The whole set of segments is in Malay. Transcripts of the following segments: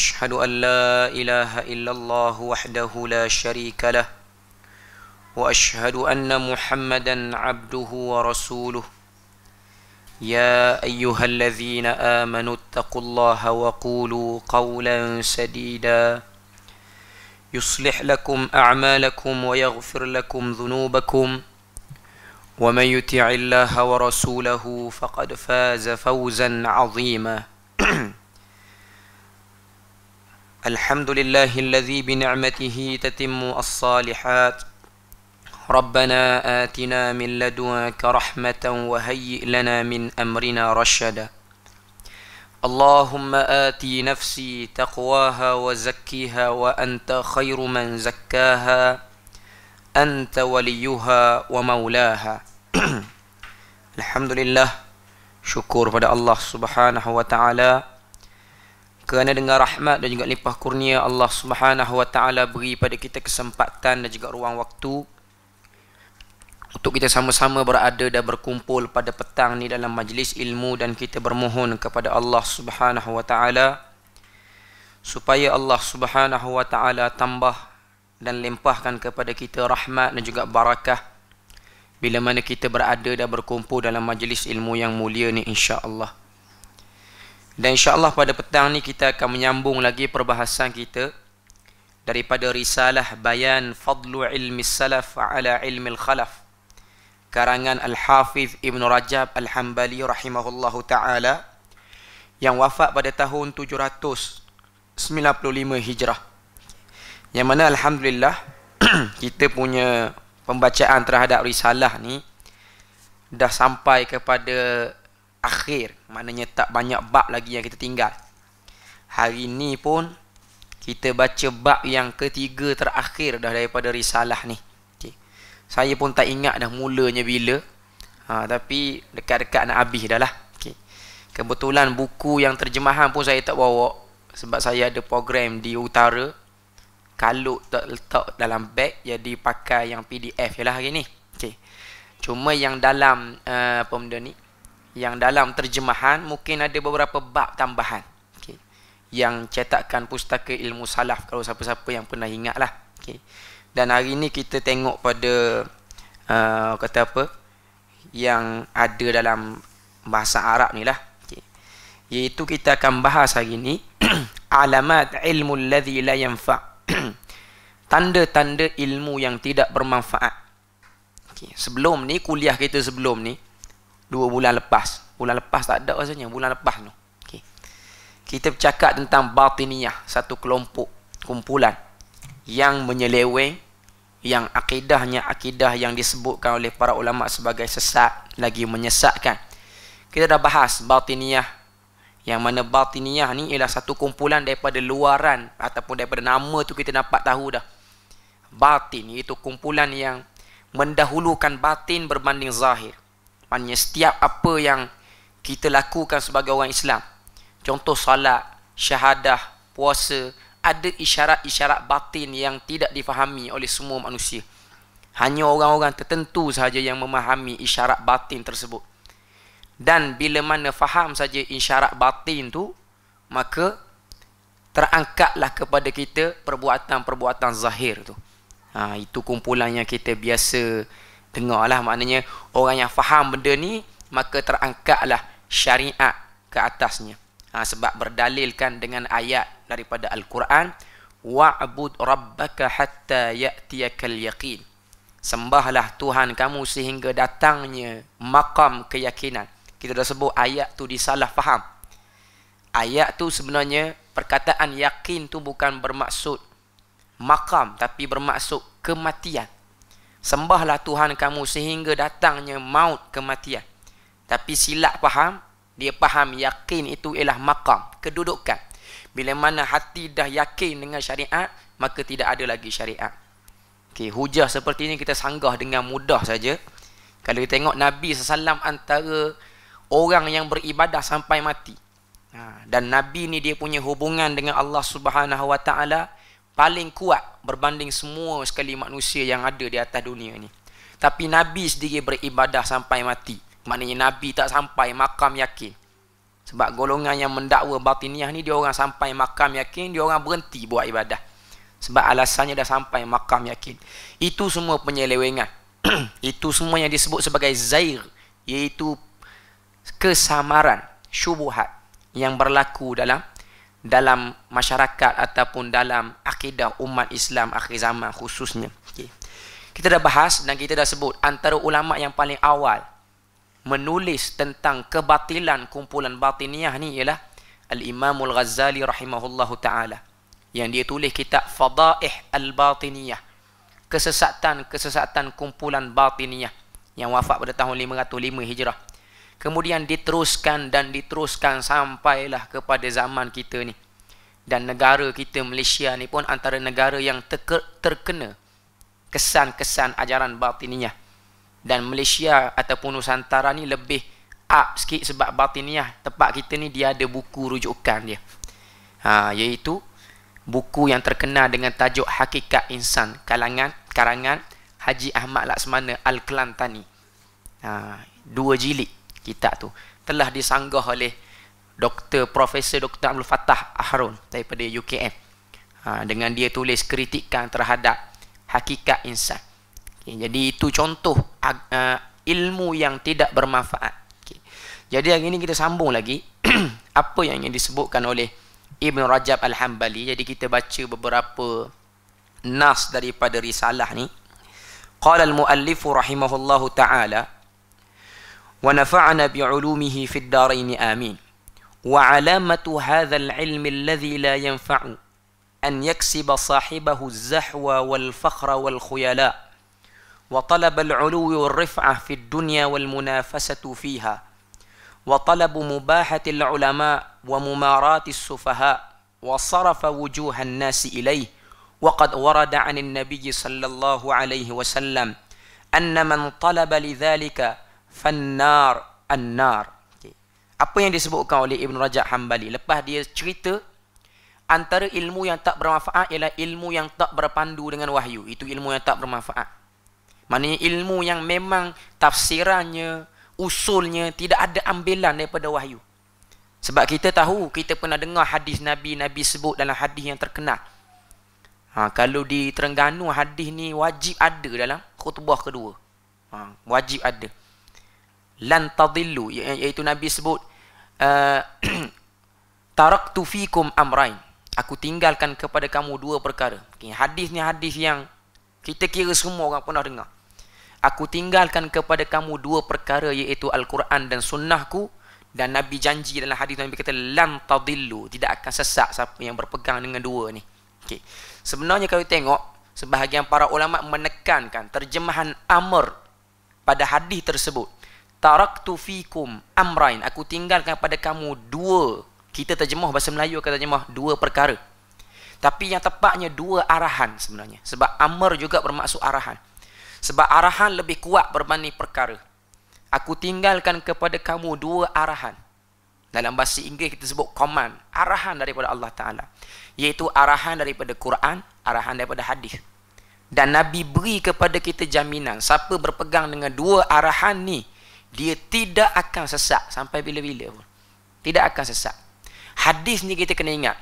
أشهد أن لا إله إلا الله وحده لا شريك له وأشهد أن محمدا عبده ورسوله يا أيها الذين آمنوا اتقوا الله وقولوا قولا سديدا يصلح لكم أعمالكم ويغفر لكم ذنوبكم ومن يطع الله ورسوله فقد فاز فوزا عظيما الحمد لله الذي بنعمته تتم الصالحات ربنا آتنا من لدنك رحمة وهيئ لنا من أمرنا رشدا اللهم آتي نفسي تقواها وزكيها وأنت خير من زكاها أنت وليها ومولاها الحمد لله شكور pada الله سبحانه وتعالى kerana dengan rahmat dan juga limpah kurnia Allah Subhanahu Wa Taala beri pada kita kesempatan dan juga ruang waktu untuk kita sama-sama berada dan berkumpul pada petang ni dalam majlis ilmu dan kita bermohon kepada Allah Subhanahu Wa Taala supaya Allah Subhanahu Wa Taala tambah dan limpahkan kepada kita rahmat dan juga barakah bila mana kita berada dan berkumpul dalam majlis ilmu yang mulia ni insya-Allah. Dan insyaAllah pada petang ni kita akan menyambung lagi perbahasan kita daripada risalah bayan fadlu ilmi salaf ala ilmi khalaf karangan Al-Hafiz Ibn Rajab Al-Hambali rahimahullahu ta'ala yang wafat pada tahun 795 Hijrah yang mana Alhamdulillah kita punya pembacaan terhadap risalah ni dah sampai kepada akhir maknanya tak banyak bab lagi yang kita tinggal hari ni pun kita baca bab yang ketiga terakhir dah daripada risalah ni okay. saya pun tak ingat dah mulanya bila ha, tapi dekat-dekat nak habis dah lah okay. kebetulan buku yang terjemahan pun saya tak bawa sebab saya ada program di utara kalut tak letak dalam beg jadi ya pakai yang PDF je lah hari ni okay. cuma yang dalam uh, apa benda ni yang dalam terjemahan mungkin ada beberapa bab tambahan okay. yang cetakan pustaka ilmu salaf kalau siapa-siapa yang pernah ingat lah okay. dan hari ini kita tengok pada uh, kata apa yang ada dalam bahasa Arab ni lah okay. iaitu kita akan bahas hari ini alamat ilmu alladhi la yanfa' tanda-tanda ilmu yang tidak bermanfaat okay. sebelum ni kuliah kita sebelum ni dua bulan lepas bulan lepas tak ada rasanya bulan lepas tu okay. kita bercakap tentang batiniah satu kelompok kumpulan yang menyeleweng yang akidahnya akidah yang disebutkan oleh para ulama sebagai sesat lagi menyesatkan kita dah bahas batiniah yang mana batiniah ni ialah satu kumpulan daripada luaran ataupun daripada nama tu kita dapat tahu dah batin iaitu kumpulan yang mendahulukan batin berbanding zahir maknanya setiap apa yang kita lakukan sebagai orang Islam contoh salat syahadah puasa ada isyarat-isyarat batin yang tidak difahami oleh semua manusia hanya orang-orang tertentu sahaja yang memahami isyarat batin tersebut dan bila mana faham saja isyarat batin tu maka terangkatlah kepada kita perbuatan-perbuatan zahir tu ha, itu kumpulan yang kita biasa dengar lah maknanya orang yang faham benda ni maka terangkatlah syariat ke atasnya ha, sebab berdalilkan dengan ayat daripada Al-Quran wa'bud rabbaka hatta ya'tiyakal yaqin sembahlah Tuhan kamu sehingga datangnya makam keyakinan kita dah sebut ayat tu disalah faham ayat tu sebenarnya perkataan yakin tu bukan bermaksud makam tapi bermaksud kematian sembahlah Tuhan kamu sehingga datangnya maut kematian. Tapi silap faham, dia faham yakin itu ialah makam, kedudukan. Bila mana hati dah yakin dengan syariat, maka tidak ada lagi syariat. Okey, hujah seperti ini kita sanggah dengan mudah saja. Kalau kita tengok Nabi SAW antara orang yang beribadah sampai mati. Ha, dan Nabi ni dia punya hubungan dengan Allah Subhanahu Wa Taala paling kuat berbanding semua sekali manusia yang ada di atas dunia ni. Tapi Nabi sendiri beribadah sampai mati. Maknanya Nabi tak sampai makam yakin. Sebab golongan yang mendakwa batiniah ni dia orang sampai makam yakin, dia orang berhenti buat ibadah. Sebab alasannya dah sampai makam yakin. Itu semua penyelewengan. Itu semua yang disebut sebagai zair iaitu kesamaran, syubuhat yang berlaku dalam dalam masyarakat ataupun dalam akidah umat Islam akhir zaman khususnya. Okay. Kita dah bahas dan kita dah sebut antara ulama yang paling awal menulis tentang kebatilan kumpulan batiniah ni ialah Al-Imamul Ghazali rahimahullahu taala yang dia tulis kitab Fadaih Al-Batiniyah kesesatan-kesesatan kumpulan batiniah yang wafat pada tahun 505 Hijrah kemudian diteruskan dan diteruskan sampailah kepada zaman kita ni dan negara kita Malaysia ni pun antara negara yang terkena kesan-kesan ajaran batiniah dan Malaysia ataupun Nusantara ni lebih up sikit sebab batiniah tempat kita ni dia ada buku rujukan dia ha, iaitu buku yang terkenal dengan tajuk Hakikat Insan kalangan karangan Haji Ahmad Laksmana Al-Kelantani ha, dua jilid kitab tu telah disanggah oleh Dr. Profesor Dr. Abdul Fattah Ahrun daripada UKM ha, dengan dia tulis kritikan terhadap hakikat insan okay, jadi itu contoh uh, ilmu yang tidak bermanfaat okay. jadi hari ini kita sambung lagi apa yang ingin disebutkan oleh Ibn Rajab Al-Hambali jadi kita baca beberapa nas daripada risalah ni qala al-muallifu rahimahullahu ta'ala ونفعنا بعلومه في الدارين آمين وعلامة هذا العلم الذي لا ينفع أن يكسب صاحبه الزحو والفخر والخيلاء وطلب العلو والرفعة في الدنيا والمنافسة فيها وطلب مباحة العلماء وممارات السفهاء وصرف وجوه الناس إليه وقد ورد عن النبي صلى الله عليه وسلم أن من طلب لذلك fannar annar okay. apa yang disebutkan oleh Ibn Rajab Hanbali lepas dia cerita antara ilmu yang tak bermanfaat ialah ilmu yang tak berpandu dengan wahyu itu ilmu yang tak bermanfaat maknanya ilmu yang memang tafsirannya usulnya tidak ada ambilan daripada wahyu sebab kita tahu kita pernah dengar hadis Nabi Nabi sebut dalam hadis yang terkenal ha, kalau di Terengganu hadis ni wajib ada dalam khutbah kedua ha, wajib ada lan tadillu ya, iaitu nabi sebut uh, taraktu fikum amrain aku tinggalkan kepada kamu dua perkara okay, hadis ni hadis yang kita kira semua orang pernah dengar aku tinggalkan kepada kamu dua perkara iaitu al-Quran dan sunnahku dan nabi janji dalam hadis nabi kata lan tadillu tidak akan sesak siapa yang berpegang dengan dua ni okey sebenarnya kalau tengok sebahagian para ulama menekankan terjemahan amr pada hadis tersebut taraktu fikum amrain aku tinggalkan pada kamu dua kita terjemah bahasa Melayu kata terjemah dua perkara tapi yang tepatnya dua arahan sebenarnya sebab amr juga bermaksud arahan sebab arahan lebih kuat berbanding perkara aku tinggalkan kepada kamu dua arahan dalam bahasa Inggeris kita sebut command arahan daripada Allah taala iaitu arahan daripada Quran arahan daripada hadis dan nabi beri kepada kita jaminan siapa berpegang dengan dua arahan ni dia tidak akan sesak sampai bila-bila pun. Tidak akan sesak. Hadis ni kita kena ingat.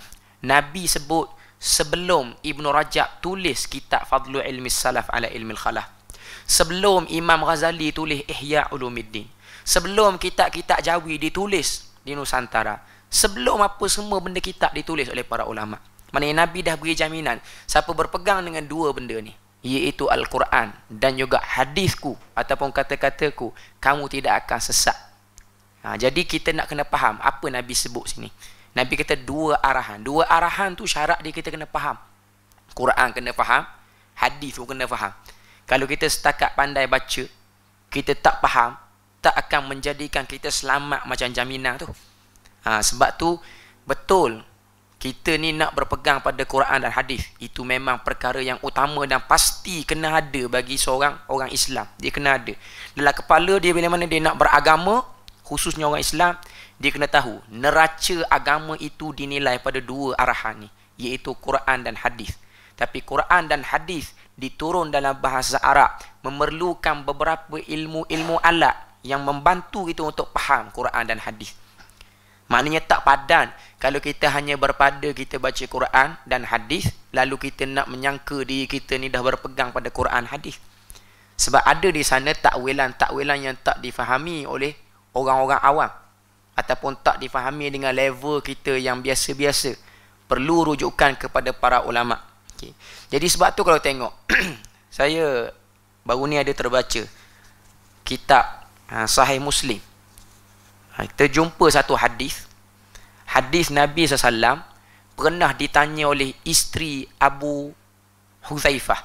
Nabi sebut sebelum Ibnu Rajab tulis kitab Fadlu Ilmi Salaf ala Ilmi Al-Khalaf. Sebelum Imam Ghazali tulis Ihya Ulumuddin. Sebelum kitab-kitab Jawi ditulis di Nusantara. Sebelum apa semua benda kitab ditulis oleh para ulama. Maknanya Nabi dah beri jaminan siapa berpegang dengan dua benda ni iaitu Al-Quran dan juga hadisku ataupun kata-kataku kamu tidak akan sesat ha, jadi kita nak kena faham apa Nabi sebut sini Nabi kata dua arahan dua arahan tu syarat dia kita kena faham Quran kena faham hadis pun kena faham kalau kita setakat pandai baca kita tak faham tak akan menjadikan kita selamat macam jaminah tu ha, sebab tu betul kita ni nak berpegang pada Quran dan hadis itu memang perkara yang utama dan pasti kena ada bagi seorang orang Islam dia kena ada dalam kepala dia bila mana dia nak beragama khususnya orang Islam dia kena tahu neraca agama itu dinilai pada dua arahan ni iaitu Quran dan hadis tapi Quran dan hadis diturun dalam bahasa Arab memerlukan beberapa ilmu-ilmu alat yang membantu kita untuk faham Quran dan hadis Maknanya tak padan kalau kita hanya berpada kita baca Quran dan hadis lalu kita nak menyangka diri kita ni dah berpegang pada Quran hadis. Sebab ada di sana takwilan-takwilan yang tak difahami oleh orang-orang awam ataupun tak difahami dengan level kita yang biasa-biasa. Perlu rujukan kepada para ulama. Okay. Jadi sebab tu kalau tengok saya baru ni ada terbaca kitab ha, Sahih Muslim Ha, kita jumpa satu hadis. Hadis Nabi SAW pernah ditanya oleh isteri Abu Huzaifah.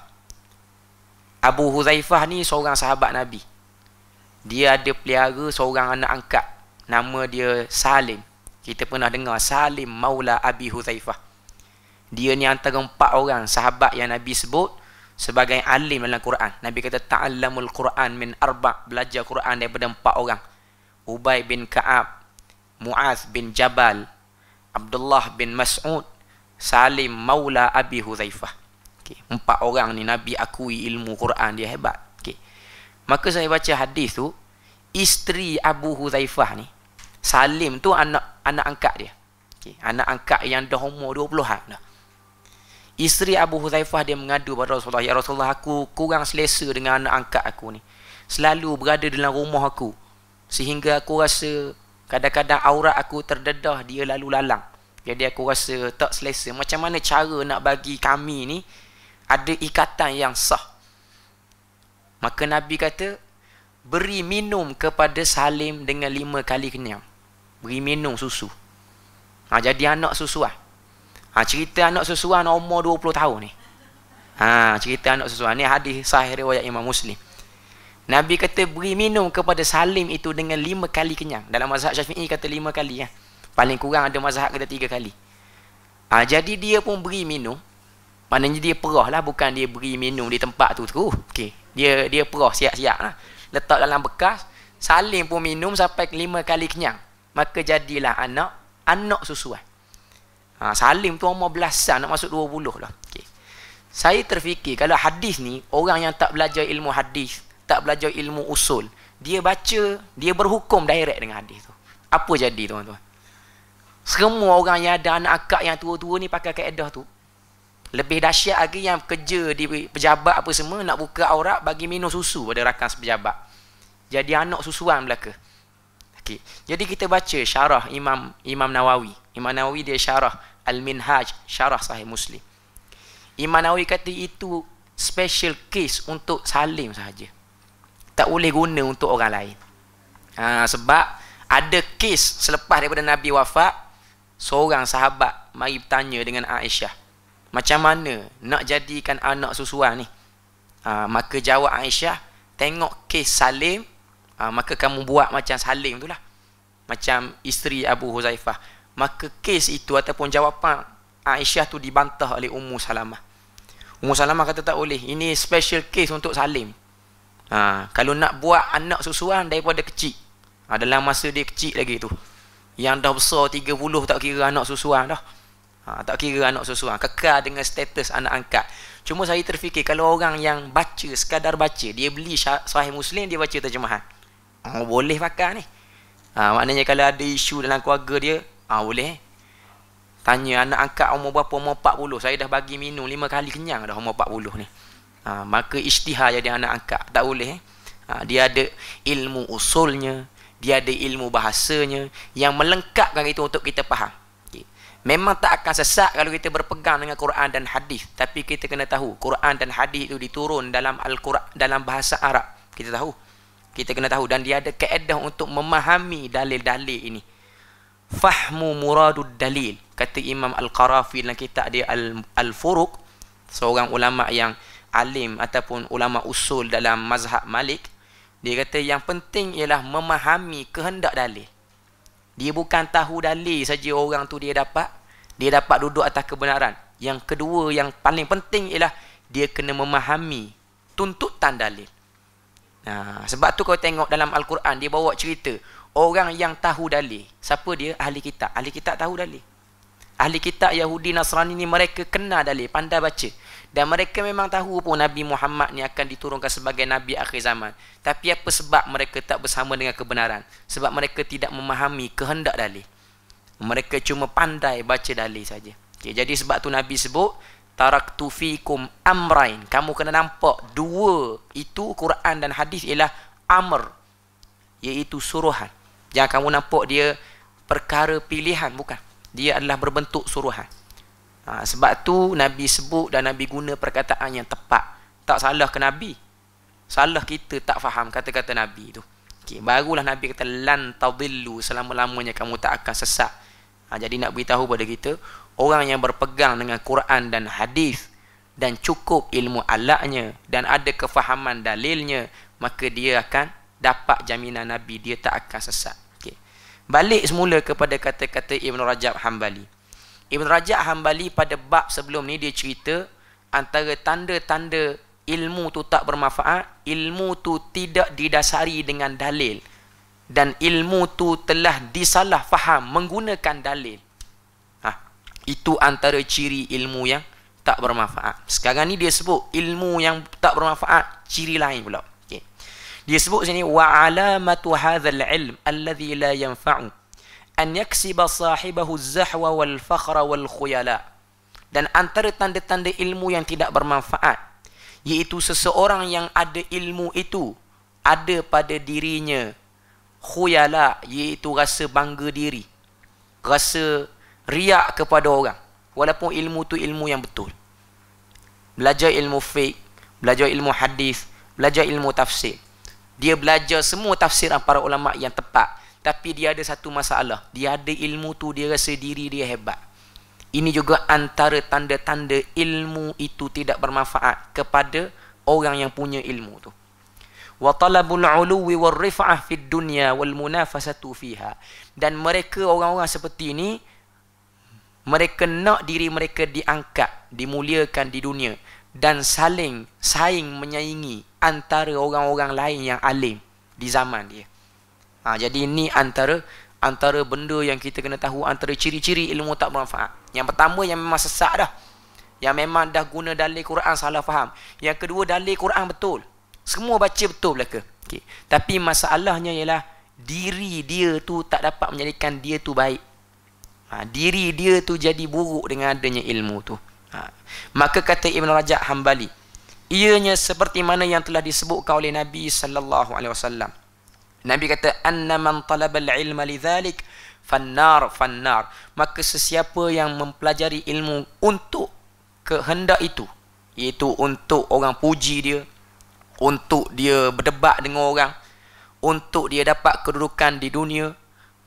Abu Huzaifah ni seorang sahabat Nabi. Dia ada pelihara seorang anak angkat. Nama dia Salim. Kita pernah dengar Salim Maula Abi Huzaifah. Dia ni antara empat orang sahabat yang Nabi sebut sebagai alim dalam Quran. Nabi kata ta'allamul Quran min arba' belajar Quran daripada empat orang. Ubay bin Ka'ab, Muaz bin Jabal, Abdullah bin Mas'ud, Salim Maula Abi Huzaifah. Okay. Empat orang ni Nabi akui ilmu Quran dia hebat. Okay. Maka saya baca hadis tu, isteri Abu Huzaifah ni, Salim tu anak anak angkat dia. Okay. Anak angkat yang dah umur 20-an dah. Isteri Abu Huzaifah dia mengadu kepada Rasulullah, "Ya Rasulullah, aku kurang selesa dengan anak angkat aku ni. Selalu berada dalam rumah aku, sehingga aku rasa kadang-kadang aura aku terdedah dia lalu lalang jadi aku rasa tak selesa macam mana cara nak bagi kami ni ada ikatan yang sah maka nabi kata beri minum kepada salim dengan lima kali kenyam beri minum susu ha, jadi anak susu lah. ha, cerita anak susu lah, umur 20 tahun ni ha, cerita anak susu lah. ni hadis sahih riwayat imam muslim Nabi kata beri minum kepada salim itu dengan lima kali kenyang. Dalam mazhab syafi'i kata lima kali. Ya. Paling kurang ada mazhab kata tiga kali. Ha, jadi dia pun beri minum. Maknanya dia perah lah. Bukan dia beri minum di tempat tu terus. Okay. Dia dia perah siap-siap lah. Letak dalam bekas. Salim pun minum sampai lima kali kenyang. Maka jadilah anak. Anak susuan. Ha, salim tu umur belasan. Nak masuk dua puluh lah. Okay. Saya terfikir kalau hadis ni. Orang yang tak belajar ilmu hadis tak belajar ilmu usul dia baca dia berhukum direct dengan hadis tu apa jadi tuan-tuan semua orang yang ada anak akak yang tua-tua ni pakai kaedah tu lebih dahsyat lagi yang kerja di pejabat apa semua nak buka aurat bagi minum susu pada rakan pejabat jadi anak susuan belaka okay. jadi kita baca syarah Imam Imam Nawawi Imam Nawawi dia syarah Al-Minhaj syarah sahih Muslim Imam Nawawi kata itu special case untuk salim sahaja tak boleh guna untuk orang lain ha, sebab ada kes selepas daripada Nabi wafat seorang sahabat mari bertanya dengan Aisyah macam mana nak jadikan anak susuan ni ha, maka jawab Aisyah tengok kes Salim ha, maka kamu buat macam Salim tu lah macam isteri Abu Huzaifah maka kes itu ataupun jawapan Aisyah tu dibantah oleh Ummu Salamah Ummu Salamah kata tak boleh ini special case untuk Salim ha, kalau nak buat anak susuan daripada kecil ha, dalam masa dia kecil lagi tu yang dah besar 30 tak kira anak susuan dah ha, tak kira anak susuan kekal dengan status anak angkat cuma saya terfikir kalau orang yang baca sekadar baca dia beli sahih muslim dia baca terjemahan ha, boleh pakai ni ha, maknanya kalau ada isu dalam keluarga dia ha, boleh tanya anak angkat umur berapa umur 40 saya dah bagi minum 5 kali kenyang dah umur 40 ni ha, maka ijtihad yang dia angkat tak boleh eh? ha, dia ada ilmu usulnya dia ada ilmu bahasanya yang melengkapkan itu untuk kita faham Memang tak akan sesak kalau kita berpegang dengan Quran dan hadis, tapi kita kena tahu Quran dan hadis itu diturun dalam Al-Quran dalam bahasa Arab. Kita tahu. Kita kena tahu dan dia ada kaedah untuk memahami dalil-dalil ini. Fahmu muradud dalil. Kata Imam Al-Qarafi dalam kitab dia Al-Furuq, seorang ulama yang alim ataupun ulama usul dalam mazhab Malik dia kata yang penting ialah memahami kehendak dalil dia bukan tahu dalil saja orang tu dia dapat dia dapat duduk atas kebenaran yang kedua yang paling penting ialah dia kena memahami tuntutan dalil nah ha, sebab tu kau tengok dalam al-Quran dia bawa cerita orang yang tahu dalil siapa dia ahli kitab ahli kitab tahu dalil ahli kitab Yahudi Nasrani ni mereka kenal dalil pandai baca dan mereka memang tahu pun Nabi Muhammad ni akan diturunkan sebagai Nabi akhir zaman tapi apa sebab mereka tak bersama dengan kebenaran sebab mereka tidak memahami kehendak dalih. mereka cuma pandai baca dalih saja okay, jadi sebab tu Nabi sebut taraktu fikum amrain kamu kena nampak dua itu Quran dan hadis ialah amr iaitu suruhan jangan kamu nampak dia perkara pilihan bukan dia adalah berbentuk suruhan Ha, sebab tu Nabi sebut dan Nabi guna perkataan yang tepat. Tak salah ke Nabi? Salah kita tak faham kata-kata Nabi tu. Okay, barulah Nabi kata lan tadillu selama-lamanya kamu tak akan sesak. Ha, jadi nak beritahu pada kita orang yang berpegang dengan Quran dan hadis dan cukup ilmu alaknya dan ada kefahaman dalilnya maka dia akan dapat jaminan Nabi dia tak akan sesat. Okay. Balik semula kepada kata-kata Ibn Rajab Hanbali. Ibn Rajab Hanbali pada bab sebelum ni dia cerita antara tanda-tanda ilmu tu tak bermanfaat, ilmu tu tidak didasari dengan dalil dan ilmu tu telah disalah faham menggunakan dalil. Ha, itu antara ciri ilmu yang tak bermanfaat. Sekarang ni dia sebut ilmu yang tak bermanfaat ciri lain pula. Okay. Dia sebut sini wa alamatu hadzal ilm alladhi la yanfa'u an yaksiba sahibahu zahwa wal fakhra wal khuyala dan antara tanda-tanda ilmu yang tidak bermanfaat yaitu seseorang yang ada ilmu itu ada pada dirinya khuyala yaitu rasa bangga diri rasa riak kepada orang walaupun ilmu tu ilmu yang betul belajar ilmu fiqh belajar ilmu hadis belajar ilmu tafsir dia belajar semua tafsiran para ulama yang tepat tapi dia ada satu masalah dia ada ilmu tu dia rasa diri dia hebat ini juga antara tanda-tanda ilmu itu tidak bermanfaat kepada orang yang punya ilmu tu wa talabul uluwi war rif'ah fid dunya wal munafasatu fiha dan mereka orang-orang seperti ini mereka nak diri mereka diangkat dimuliakan di dunia dan saling saing menyaingi antara orang-orang lain yang alim di zaman dia Ha, jadi ini antara antara benda yang kita kena tahu antara ciri-ciri ilmu tak bermanfaat. Yang pertama yang memang sesat dah. Yang memang dah guna dalil Quran salah faham. Yang kedua dalil Quran betul. Semua baca betul belaka. Okay. Tapi masalahnya ialah diri dia tu tak dapat menjadikan dia tu baik. Ha, diri dia tu jadi buruk dengan adanya ilmu tu. Ha. Maka kata Ibn Rajab Hanbali, ianya seperti mana yang telah disebutkan oleh Nabi sallallahu alaihi wasallam. Nabi kata anna man talabal ilma lidzalik fannar fannar maka sesiapa yang mempelajari ilmu untuk kehendak itu iaitu untuk orang puji dia untuk dia berdebat dengan orang untuk dia dapat kedudukan di dunia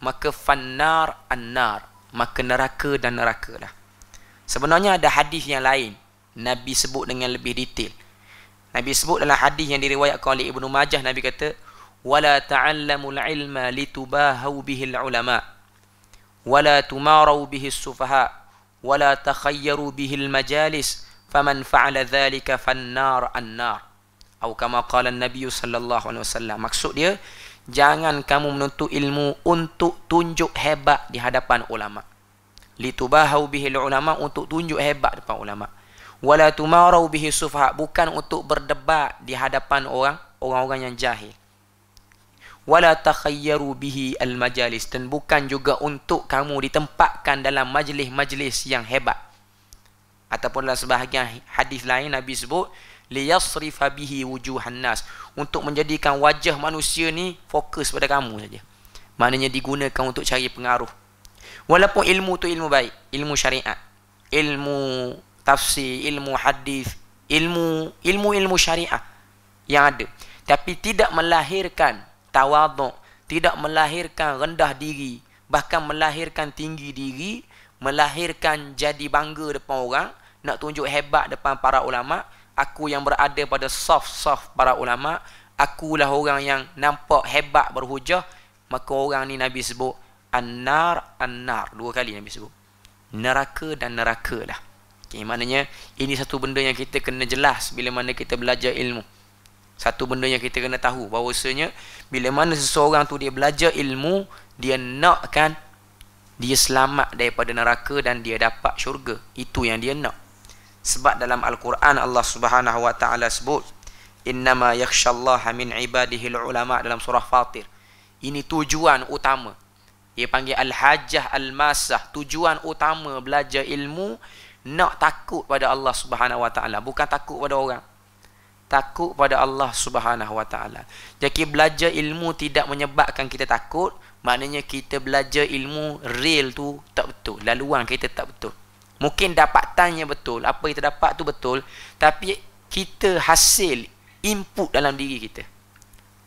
maka fannar annar maka neraka dan neraka lah sebenarnya ada hadis yang lain Nabi sebut dengan lebih detail Nabi sebut dalam hadis yang diriwayatkan oleh Ibnu Majah Nabi kata ولا تعلموا العلم لتباهوا به العلماء ولا تماروا به السفهاء ولا تخيروا به المجالس فمن فعل ذلك فالنار النار أو كما قال النبي صلى الله عليه وسلم مقصود dia jangan kamu menuntut ilmu untuk tunjuk hebat di hadapan ulama litubahu bihi ulama untuk tunjuk hebat depan ulama wala tumaru bihi sufaha bukan untuk berdebat di hadapan orang orang-orang yang jahil wala takhayyaru bihi al majalis dan bukan juga untuk kamu ditempatkan dalam majlis-majlis yang hebat ataupun dalam sebahagian hadis lain nabi sebut liyasrifa bihi wujuhan nas untuk menjadikan wajah manusia ni fokus pada kamu saja maknanya digunakan untuk cari pengaruh walaupun ilmu tu ilmu baik ilmu syariat ilmu tafsir ilmu hadis ilmu ilmu ilmu syariah yang ada tapi tidak melahirkan tawaduk tidak melahirkan rendah diri bahkan melahirkan tinggi diri melahirkan jadi bangga depan orang nak tunjuk hebat depan para ulama aku yang berada pada soft soft para ulama akulah orang yang nampak hebat berhujah maka orang ni nabi sebut annar annar dua kali nabi sebut neraka dan nerakalah okey maknanya ini satu benda yang kita kena jelas bila mana kita belajar ilmu satu benda yang kita kena tahu bahawasanya bila mana seseorang tu dia belajar ilmu dia nakkan dia selamat daripada neraka dan dia dapat syurga itu yang dia nak sebab dalam al-Quran Allah Subhanahu wa taala sebut innama yakhshallaha min ibadihi ulama dalam surah Fatir ini tujuan utama dia panggil al-hajjah al-masah tujuan utama belajar ilmu nak takut pada Allah Subhanahu wa taala bukan takut pada orang takut pada Allah Subhanahu Wa Taala. Jadi belajar ilmu tidak menyebabkan kita takut, maknanya kita belajar ilmu real tu tak betul, laluan kita tak betul. Mungkin dapatannya betul, apa kita dapat tu betul, tapi kita hasil input dalam diri kita.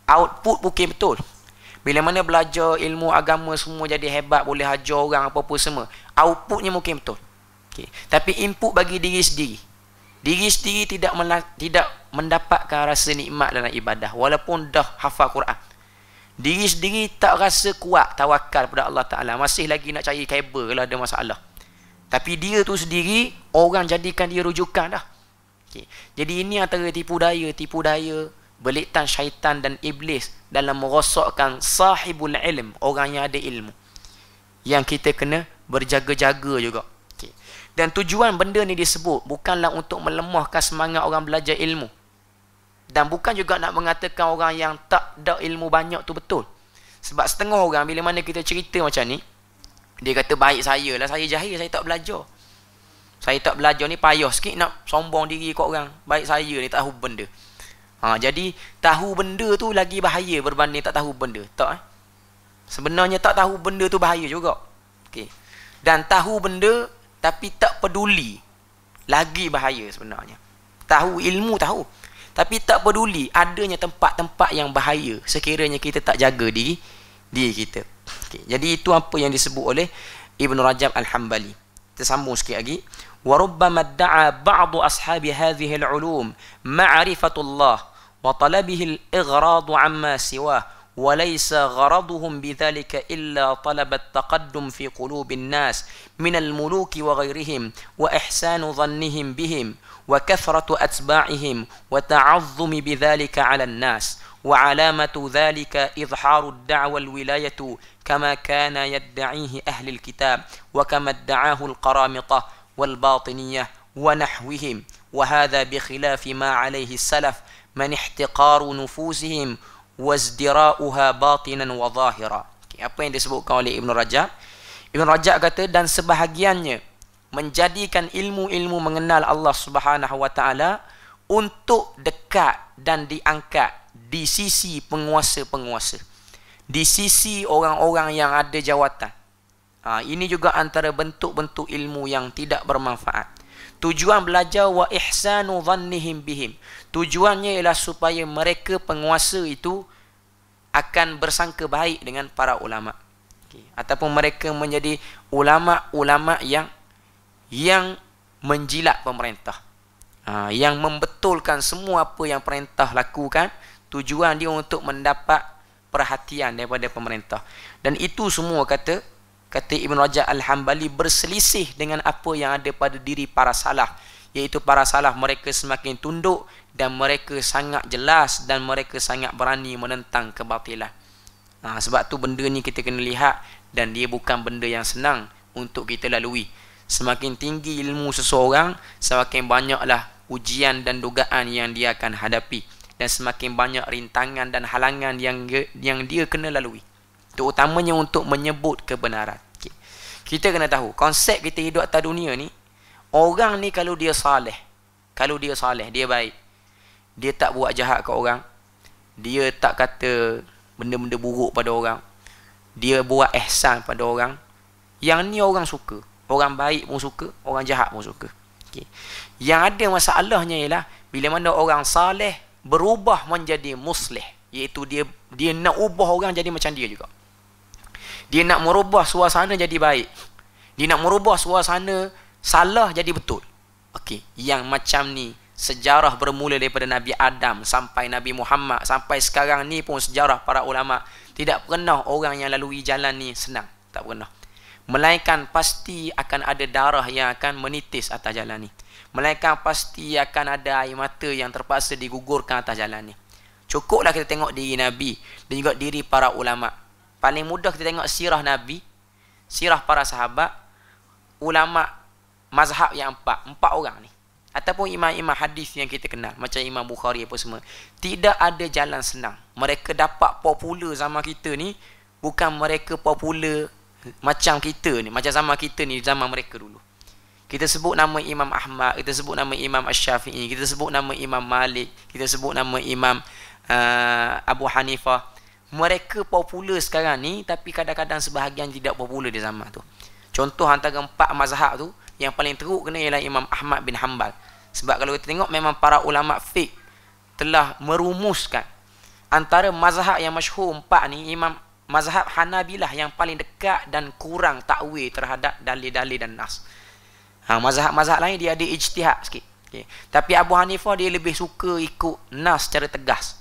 Output mungkin betul. Bila mana belajar ilmu agama semua jadi hebat, boleh hajar orang apa-apa semua. Outputnya mungkin betul. Okay. Tapi input bagi diri sendiri diri sendiri tidak tidak mendapatkan rasa nikmat dalam ibadah walaupun dah hafal Quran diri sendiri tak rasa kuat tawakal kepada Allah Taala masih lagi nak cari kabel lah ada masalah tapi dia tu sendiri orang jadikan dia rujukan dah okay. jadi ini antara tipu daya tipu daya belitan syaitan dan iblis dalam merosakkan sahibul ilm orang yang ada ilmu yang kita kena berjaga-jaga juga dan tujuan benda ni disebut bukanlah untuk melemahkan semangat orang belajar ilmu. Dan bukan juga nak mengatakan orang yang tak ada ilmu banyak tu betul. Sebab setengah orang bila mana kita cerita macam ni, dia kata baik saya lah, saya jahil, saya tak belajar. Saya tak belajar ni payah sikit nak sombong diri kat orang. Baik saya ni tahu benda. Ha, jadi tahu benda tu lagi bahaya berbanding tak tahu benda. Tak eh? Sebenarnya tak tahu benda tu bahaya juga. Okay. Dan tahu benda tapi tak peduli lagi bahaya sebenarnya tahu ilmu tahu tapi tak peduli adanya tempat-tempat yang bahaya sekiranya kita tak jaga diri diri kita okay. jadi itu apa yang disebut oleh Ibn Rajab Al-Hambali kita sambung sikit lagi wa rubbama da'a ba'd ashabi hadhihi al-ulum ma'rifatullah wa talabihi al-ighrad 'amma siwahu وليس غرضهم بذلك إلا طلب التقدم في قلوب الناس من الملوك وغيرهم وإحسان ظنهم بهم وكثرة أتباعهم وتعظم بذلك على الناس وعلامة ذلك إظهار الدعوى الولاية كما كان يدعيه أهل الكتاب وكما ادعاه القرامطة والباطنية ونحوهم وهذا بخلاف ما عليه السلف من احتقار نفوسهم wazdira'uha batinan wa zahira. Okay, apa yang disebutkan oleh Ibn Rajab? Ibn Rajab kata dan sebahagiannya menjadikan ilmu-ilmu mengenal Allah Subhanahu wa taala untuk dekat dan diangkat di sisi penguasa-penguasa. Di sisi orang-orang yang ada jawatan. Ha, ini juga antara bentuk-bentuk ilmu yang tidak bermanfaat. Tujuan belajar wa ihsanu dhannihim bihim. Tujuannya ialah supaya mereka penguasa itu akan bersangka baik dengan para ulama. Okay. Ataupun mereka menjadi ulama-ulama yang yang menjilat pemerintah. Ha, yang membetulkan semua apa yang perintah lakukan tujuan dia untuk mendapat perhatian daripada pemerintah dan itu semua kata kata Ibn Rajab Al-Hambali berselisih dengan apa yang ada pada diri para salah iaitu para salah mereka semakin tunduk dan mereka sangat jelas dan mereka sangat berani menentang kebatilan Nah ha, sebab tu benda ni kita kena lihat dan dia bukan benda yang senang untuk kita lalui semakin tinggi ilmu seseorang semakin banyaklah ujian dan dugaan yang dia akan hadapi dan semakin banyak rintangan dan halangan yang yang dia kena lalui terutamanya untuk menyebut kebenaran kita kena tahu konsep kita hidup atas dunia ni Orang ni kalau dia saleh, kalau dia saleh, dia baik. Dia tak buat jahat ke orang. Dia tak kata benda-benda buruk pada orang. Dia buat ihsan pada orang. Yang ni orang suka. Orang baik pun suka, orang jahat pun suka. Okay. Yang ada masalahnya ialah bila mana orang saleh berubah menjadi musleh, iaitu dia dia nak ubah orang jadi macam dia juga. Dia nak merubah suasana jadi baik. Dia nak merubah suasana salah jadi betul. Okey, yang macam ni sejarah bermula daripada Nabi Adam sampai Nabi Muhammad sampai sekarang ni pun sejarah para ulama tidak pernah orang yang lalui jalan ni senang, tak pernah. Melainkan pasti akan ada darah yang akan menitis atas jalan ni. Melainkan pasti akan ada air mata yang terpaksa digugurkan atas jalan ni. Cukuplah kita tengok diri Nabi dan juga diri para ulama. Paling mudah kita tengok sirah Nabi, sirah para sahabat, ulama mazhab yang empat empat orang ni ataupun imam-imam hadis yang kita kenal macam imam bukhari apa semua tidak ada jalan senang mereka dapat popular zaman kita ni bukan mereka popular macam kita ni macam zaman kita ni zaman mereka dulu kita sebut nama imam ahmad kita sebut nama imam asy-syafi'i kita sebut nama imam malik kita sebut nama imam uh, abu hanifah mereka popular sekarang ni tapi kadang-kadang sebahagian tidak popular di zaman tu contoh antara empat mazhab tu yang paling teruk kena ialah Imam Ahmad bin Hanbal sebab kalau kita tengok memang para ulama fiqh telah merumuskan antara mazhab yang masyhur empat ni Imam mazhab Hanabilah yang paling dekat dan kurang takwil terhadap dalil-dalil dan nas ha, mazhab-mazhab lain dia ada ijtihad sikit okay. tapi Abu Hanifah dia lebih suka ikut nas secara tegas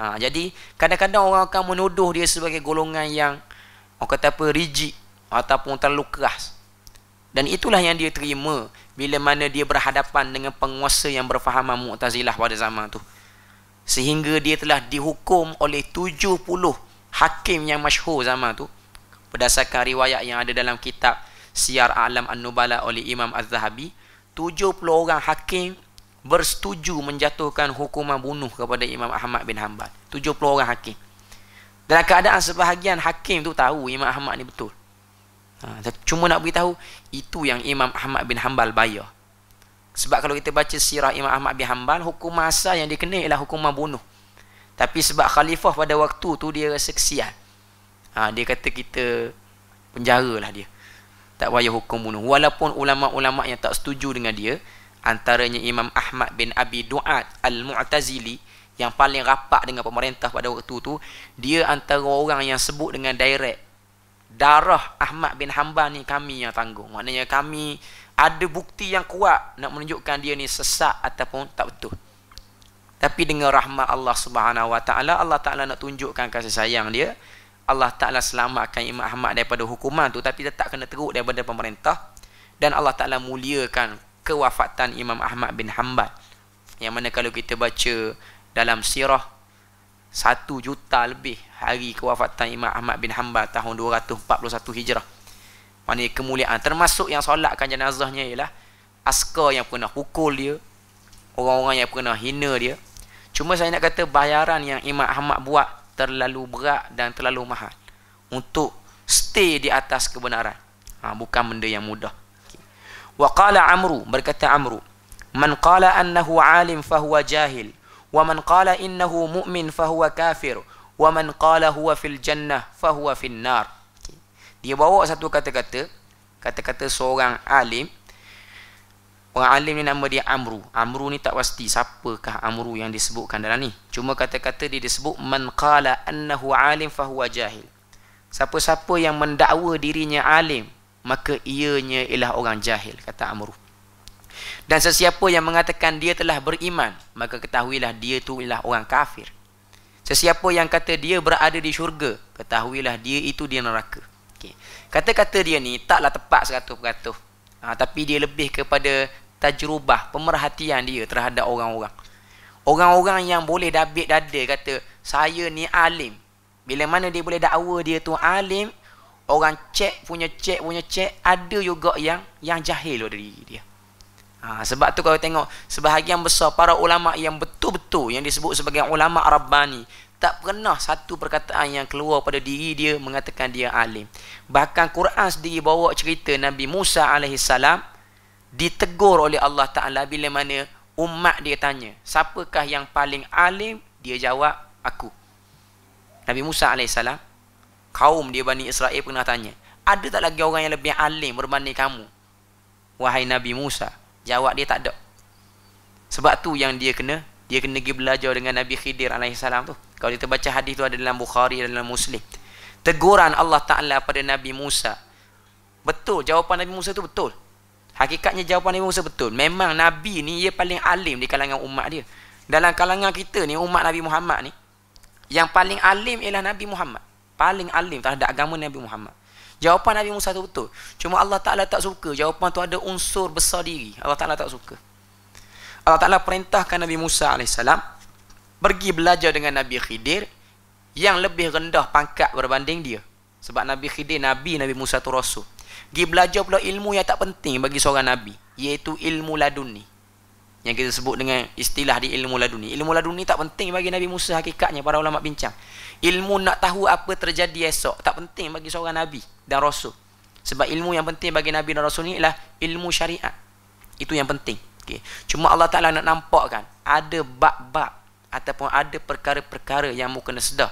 ha, jadi kadang-kadang orang akan menuduh dia sebagai golongan yang orang kata apa rigid ataupun terlalu keras dan itulah yang dia terima bila mana dia berhadapan dengan penguasa yang berfahaman Mu'tazilah pada zaman tu sehingga dia telah dihukum oleh 70 hakim yang masyhur zaman tu berdasarkan riwayat yang ada dalam kitab Siyar Alam An-Nubala oleh Imam Az-Zahabi 70 orang hakim bersetuju menjatuhkan hukuman bunuh kepada Imam Ahmad bin Hanbal 70 orang hakim dalam keadaan sebahagian hakim tu tahu Imam Ahmad ni betul ha, cuma nak beritahu itu yang Imam Ahmad bin Hanbal bayar sebab kalau kita baca sirah Imam Ahmad bin Hanbal hukum masa yang dikenai ialah hukum membunuh tapi sebab khalifah pada waktu tu dia rasa kesian ha, dia kata kita penjara lah dia tak payah hukum bunuh walaupun ulama-ulama yang tak setuju dengan dia antaranya Imam Ahmad bin Abi Duat Al-Mu'tazili yang paling rapat dengan pemerintah pada waktu tu dia antara orang yang sebut dengan direct darah Ahmad bin Hanbal ni kami yang tanggung. Maknanya kami ada bukti yang kuat nak menunjukkan dia ni sesat ataupun tak betul. Tapi dengan rahmat Allah Subhanahu Wa Taala, Allah Taala nak tunjukkan kasih sayang dia. Allah Taala selamatkan Imam Ahmad daripada hukuman tu tapi tetap kena teruk daripada pemerintah dan Allah Taala muliakan kewafatan Imam Ahmad bin Hanbal. Yang mana kalau kita baca dalam sirah satu juta lebih hari kewafatan Imam Ahmad bin Hanbal tahun 241 Hijrah. Maknanya kemuliaan. Termasuk yang solatkan jenazahnya ialah askar yang pernah pukul dia. Orang-orang yang pernah hina dia. Cuma saya nak kata bayaran yang Imam Ahmad buat terlalu berat dan terlalu mahal. Untuk stay di atas kebenaran. Ha, bukan benda yang mudah. Okay. Wa qala Amru. Berkata Amru. Man qala annahu alim fahuwa jahil. ومن قال إنه مؤمن فهو كافر ومن قال هو في الجنة فهو في النار dia bawa satu kata-kata kata-kata seorang alim orang alim ni nama dia Amru Amru ni tak pasti siapakah Amru yang disebutkan dalam ni cuma kata-kata dia disebut man qala annahu alim fahuwa jahil siapa-siapa yang mendakwa dirinya alim maka ianya ialah orang jahil kata Amru dan sesiapa yang mengatakan dia telah beriman, maka ketahuilah dia itu ialah orang kafir. Sesiapa yang kata dia berada di syurga, ketahuilah dia itu di neraka. Okay. Kata-kata dia ni taklah tepat 100%. peratus. Ha, tapi dia lebih kepada tajrubah, pemerhatian dia terhadap orang-orang. Orang-orang yang boleh dabik dada kata, saya ni alim. Bila mana dia boleh dakwa dia tu alim, orang cek punya cek punya cek, ada juga yang yang jahil dari dia. Ha, sebab tu kalau tengok sebahagian besar para ulama yang betul-betul yang disebut sebagai ulama Rabbani tak pernah satu perkataan yang keluar pada diri dia mengatakan dia alim. Bahkan Quran sendiri bawa cerita Nabi Musa alaihi ditegur oleh Allah Taala bila mana umat dia tanya, siapakah yang paling alim? Dia jawab, aku. Nabi Musa alaihi kaum dia Bani Israel pernah tanya, ada tak lagi orang yang lebih alim berbanding kamu? Wahai Nabi Musa, jawab dia tak ada sebab tu yang dia kena dia kena pergi belajar dengan Nabi Khidir Salam tu kalau kita baca hadis tu ada dalam Bukhari dan dalam Muslim teguran Allah Ta'ala pada Nabi Musa betul jawapan Nabi Musa tu betul hakikatnya jawapan Nabi Musa betul memang Nabi ni dia paling alim di kalangan umat dia dalam kalangan kita ni umat Nabi Muhammad ni yang paling alim ialah Nabi Muhammad paling alim terhadap agama Nabi Muhammad Jawapan Nabi Musa tu betul. Cuma Allah Ta'ala tak suka. Jawapan tu ada unsur besar diri. Allah Ta'ala tak suka. Allah Ta'ala perintahkan Nabi Musa AS pergi belajar dengan Nabi Khidir yang lebih rendah pangkat berbanding dia. Sebab Nabi Khidir, Nabi Nabi Musa tu Rasul. Pergi belajar pula ilmu yang tak penting bagi seorang Nabi. Iaitu ilmu laduni. Yang kita sebut dengan istilah di ilmu laduni. Ilmu laduni tak penting bagi Nabi Musa hakikatnya. Para ulama bincang. Ilmu nak tahu apa terjadi esok tak penting bagi seorang nabi dan rasul. Sebab ilmu yang penting bagi nabi dan rasul ni ialah ilmu syariat. Itu yang penting. Okey. Cuma Allah Taala nak nampakkan ada bab-bab ataupun ada perkara-perkara yang mu kena sedar.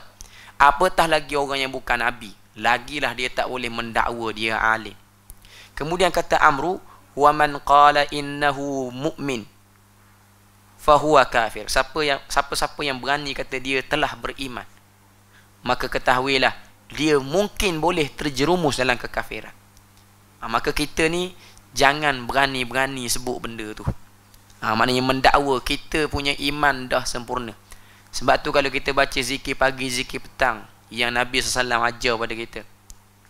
Apatah lagi orang yang bukan nabi, lagilah dia tak boleh mendakwa dia alim. Kemudian kata Amru, "Wa man qala innahu mu'min" fahuwa kafir. Siapa yang siapa-siapa yang berani kata dia telah beriman, maka ketahuilah dia mungkin boleh terjerumus dalam kekafiran. Ha, maka kita ni jangan berani-berani sebut benda tu. Ha, maknanya mendakwa kita punya iman dah sempurna. Sebab tu kalau kita baca zikir pagi, zikir petang yang Nabi SAW ajar pada kita.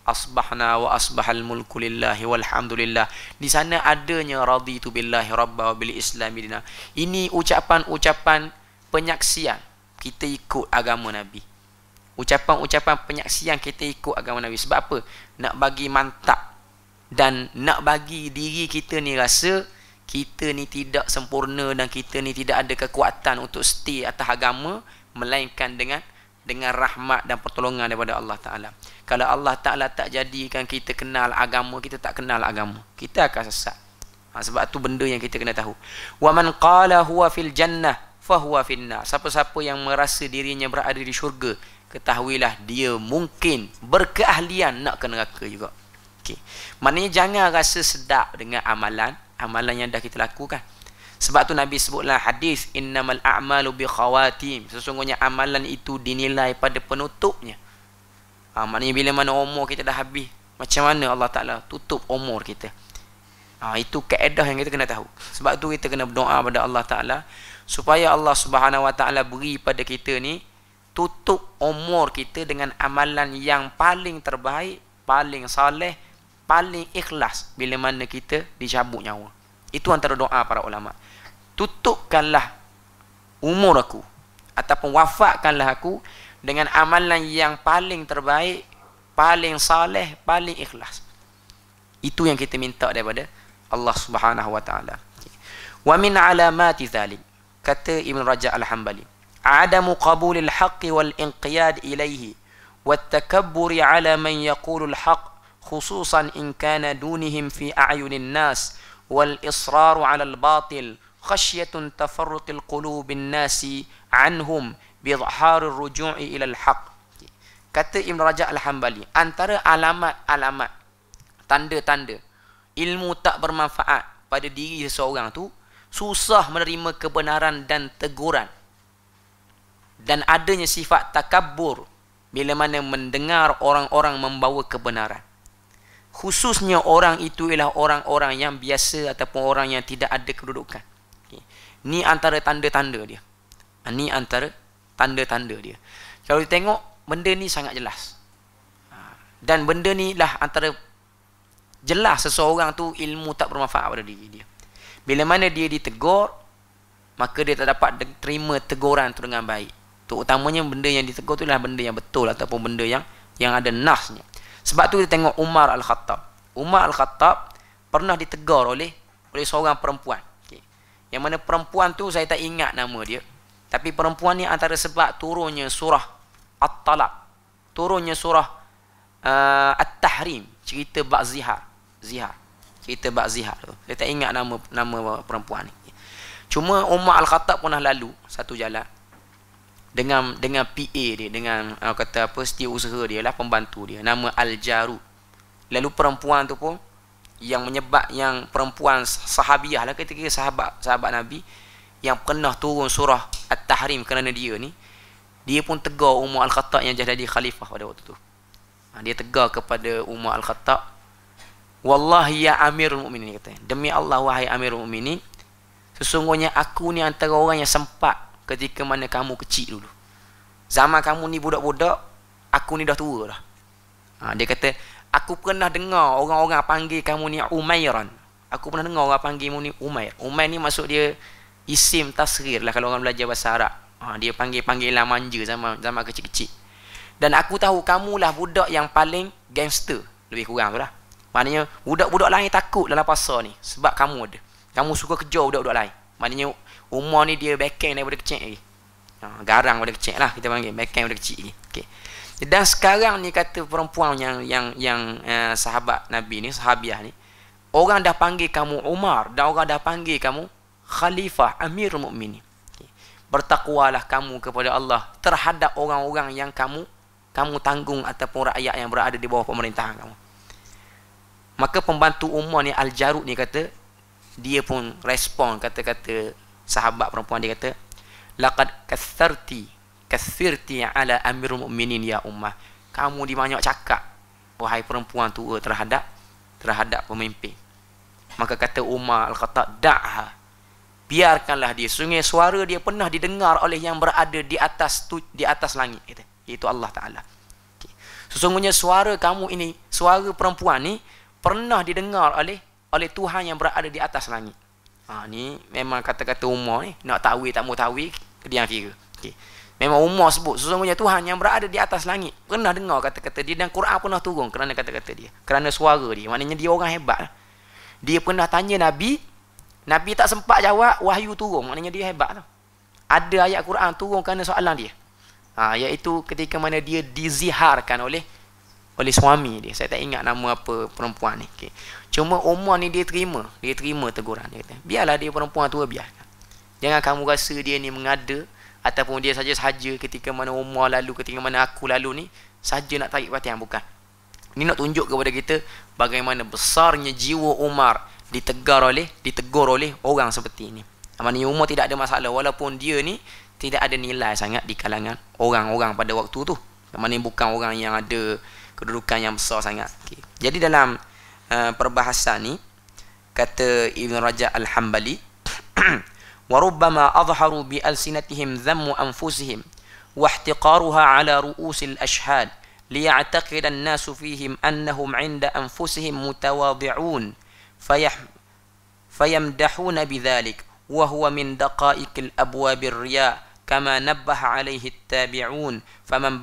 Asbahna wa asbahal mulku lillahi walhamdulillah. Di sana adanya raditu billahi rabbah wa bil islami dina. Ini ucapan-ucapan penyaksian kita ikut agama Nabi ucapan-ucapan penyaksian kita ikut agama Nabi sebab apa nak bagi mantap dan nak bagi diri kita ni rasa kita ni tidak sempurna dan kita ni tidak ada kekuatan untuk stay atas agama melainkan dengan dengan rahmat dan pertolongan daripada Allah Taala. Kalau Allah Taala tak jadikan kita kenal agama, kita tak kenal agama. Kita akan sesat. Ha, sebab tu benda yang kita kena tahu. Wa man qala huwa fil jannah fahuwa huwa Siapa-siapa yang merasa dirinya berada di syurga, ketahuilah dia mungkin berkeahlian nak ke neraka juga. Okey. Maknanya jangan rasa sedap dengan amalan, amalan yang dah kita lakukan. Sebab tu Nabi sebutlah hadis innamal a'malu bi khawatim. Sesungguhnya amalan itu dinilai pada penutupnya. Ha, maknanya bila mana umur kita dah habis, macam mana Allah Taala tutup umur kita? Ha, itu kaedah yang kita kena tahu. Sebab tu kita kena berdoa pada Allah Taala supaya Allah Subhanahu Wa Taala beri pada kita ni tutup umur kita dengan amalan yang paling terbaik, paling saleh, paling ikhlas bila mana kita dicabut nyawa. Itu antara doa para ulama. Tutupkanlah umur aku ataupun wafatkanlah aku dengan amalan yang paling terbaik, paling saleh, paling ikhlas. Itu yang kita minta daripada Allah Subhanahu wa taala. Wa min alamati dhalik kata Ibn Rajab Al-Hanbali. عدم قبول الحق والانقياد إليه والتكبر على من يقول الحق خصوصا إن كان دونهم في أعين الناس والإصرار على الباطل خشية تفرق القلوب الناس عنهم بظهار الرجوع إلى الحق kata Ibn Rajab Al-Hambali antara alamat-alamat tanda-tanda ilmu tak bermanfaat pada diri seseorang tu susah menerima kebenaran dan teguran dan adanya sifat takabur bila mana mendengar orang-orang membawa kebenaran khususnya orang itu ialah orang-orang yang biasa ataupun orang yang tidak ada kedudukan okay. ni antara tanda-tanda dia ha, ni antara tanda-tanda dia kalau tengok benda ni sangat jelas ha, dan benda ni lah antara jelas seseorang tu ilmu tak bermanfaat pada diri dia bila mana dia ditegur maka dia tak dapat terima teguran tu dengan baik Tu utamanya benda yang ditegur tu lah benda yang betul ataupun benda yang yang ada nasnya sebab tu kita tengok Umar Al-Khattab Umar Al-Khattab pernah ditegur oleh oleh seorang perempuan okay. yang mana perempuan tu saya tak ingat nama dia tapi perempuan ni antara sebab turunnya surah At-Talaq turunnya surah uh, At-Tahrim cerita bab zihar zihar cerita bab zihar tu saya tak ingat nama nama perempuan ni cuma Umar Al-Khattab pernah lalu satu jalan dengan dengan PA dia dengan uh, kata apa setia usaha dia lah pembantu dia nama Al Jaru lalu perempuan tu pun yang menyebab yang perempuan sahabiah lah kita kira sahabat sahabat Nabi yang pernah turun surah At-Tahrim kerana dia ni dia pun tegar Umar Al-Khattab yang jadi khalifah pada waktu tu ah, dia tegar kepada Umar Al-Khattab Wallahi ya Amirul Mukminin kata. Demi Allah wahai Amirul Mukminin, sesungguhnya aku ni antara orang yang sempat ketika mana kamu kecil dulu. Zaman kamu ni budak-budak, aku ni dah tua dah. Ha, dia kata, aku pernah dengar orang-orang panggil kamu ni Umairan. Aku pernah dengar orang panggil kamu ni Umair. Umair ni maksud dia isim tasrir lah kalau orang belajar bahasa Arab. Ha, dia panggil panggil lah manja zaman zaman kecil-kecil. Dan aku tahu kamu lah budak yang paling gangster. Lebih kurang tu lah. Maknanya budak-budak lain takut dalam pasar ni. Sebab kamu ada. Kamu suka kejar budak-budak lain. Maknanya Umar ni dia backhand daripada kecil lagi. Ha, garang daripada kecil lah kita panggil. Backhand daripada kecil lagi. Okay. Dan sekarang ni kata perempuan yang yang yang uh, sahabat Nabi ni, sahabiah ni. Orang dah panggil kamu Umar dan orang dah panggil kamu Khalifah Amir Mu'mini. Okay. Bertakwalah kamu kepada Allah terhadap orang-orang yang kamu kamu tanggung ataupun rakyat yang berada di bawah pemerintahan kamu. Maka pembantu Umar ni Al-Jarud ni kata dia pun respon kata-kata sahabat perempuan dia kata laqad kasarti kasirti ala amirul mukminin ya ummah kamu di banyak cakap wahai perempuan tua terhadap terhadap pemimpin maka kata Umar al-Khattab da'ha biarkanlah dia sungai suara dia pernah didengar oleh yang berada di atas tu, di atas langit kata iaitu Allah taala okay. sesungguhnya suara kamu ini suara perempuan ni pernah didengar oleh oleh Tuhan yang berada di atas langit Ha, ni memang kata-kata umar ni. Nak tawi tak mau tawi, dia yang kira. Okay. Memang umar sebut, sesungguhnya Tuhan yang berada di atas langit. Pernah dengar kata-kata dia dan Quran pernah turun kerana kata-kata dia. Kerana suara dia. Maknanya dia orang hebat. Dia pernah tanya Nabi. Nabi tak sempat jawab, wahyu turun. Maknanya dia hebat. Tau. Ada ayat Quran turun kerana soalan dia. Ha, iaitu ketika mana dia diziharkan oleh oleh suami dia saya tak ingat nama apa perempuan ni okay. cuma Umar ni dia terima dia terima teguran dia kata biarlah dia perempuan tua biarkan jangan kamu rasa dia ni mengada ataupun dia saja-saja ketika mana Umar lalu ketika mana aku lalu ni saja nak tarik perhatian bukan ini nak tunjuk kepada kita bagaimana besarnya jiwa Umar ditegar oleh ditegur oleh orang seperti ini maknanya Umar tidak ada masalah walaupun dia ni tidak ada nilai sangat di kalangan orang-orang pada waktu tu maknanya bukan orang yang ada kedudukan yang besar sangat okay. jadi dalam uh, perbahasan ni kata Ibn Rajab Al-Hambali warubbama azharu bi alsinatihim dhammu anfusihim wa ihtiqaruha ala ru'usil ashhad liya'taqid an-nasu fihim annahum 'inda anfusihim mutawadhi'un fayah fayamdahuna bidhalik wa huwa min daqa'iqil abwabir riya kama nabbaha alayhi at-tabi'un faman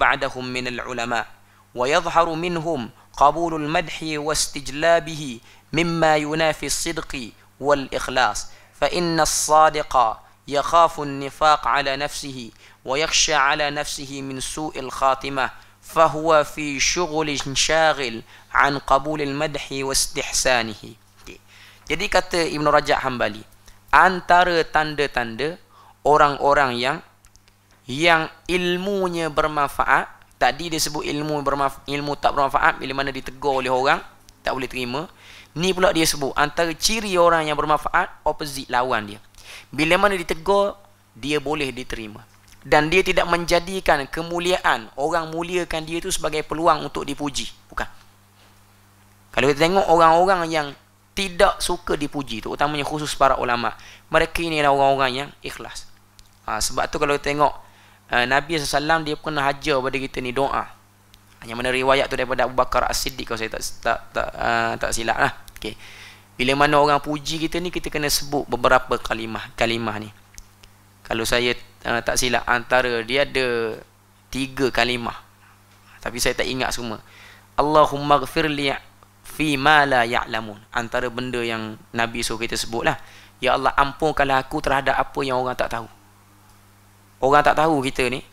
ويظهر منهم قبول المدح واستجلابه مما ينافي الصدق والإخلاص فإن الصادق يخاف النفاق على نفسه ويخشى على نفسه من سوء الخاتمة فهو في شغل شاغل عن قبول المدح واستحسانه Jadi kata Ibn Rajab Hanbali Antara tanda-tanda Orang-orang yang Yang ilmunya bermanfaat tadi dia sebut ilmu bermanfa- ilmu tak bermanfaat bila mana ditegur oleh orang tak boleh terima ni pula dia sebut antara ciri orang yang bermanfaat opposite lawan dia bila mana ditegur dia boleh diterima dan dia tidak menjadikan kemuliaan orang muliakan dia itu sebagai peluang untuk dipuji bukan kalau kita tengok orang-orang yang tidak suka dipuji tu utamanya khusus para ulama mereka inilah orang-orang yang ikhlas ha, sebab tu kalau kita tengok Eh, Nabi SAW dia pernah ajar pada kita ni doa yang mana riwayat tu daripada Abu Bakar As-Siddiq kalau saya tak tak tak, uh, tak silap lah. Okey. Bila mana orang puji kita ni kita kena sebut beberapa kalimah kalimah ni. Kalau saya uh, tak silap antara dia ada tiga kalimah. Tapi saya tak ingat semua. Allahumma ghfir li fi ma la ya'lamun. Antara benda yang Nabi suruh kita sebut lah. Ya Allah ampunkanlah aku terhadap apa yang orang tak tahu. Orang tak tahu kita ni.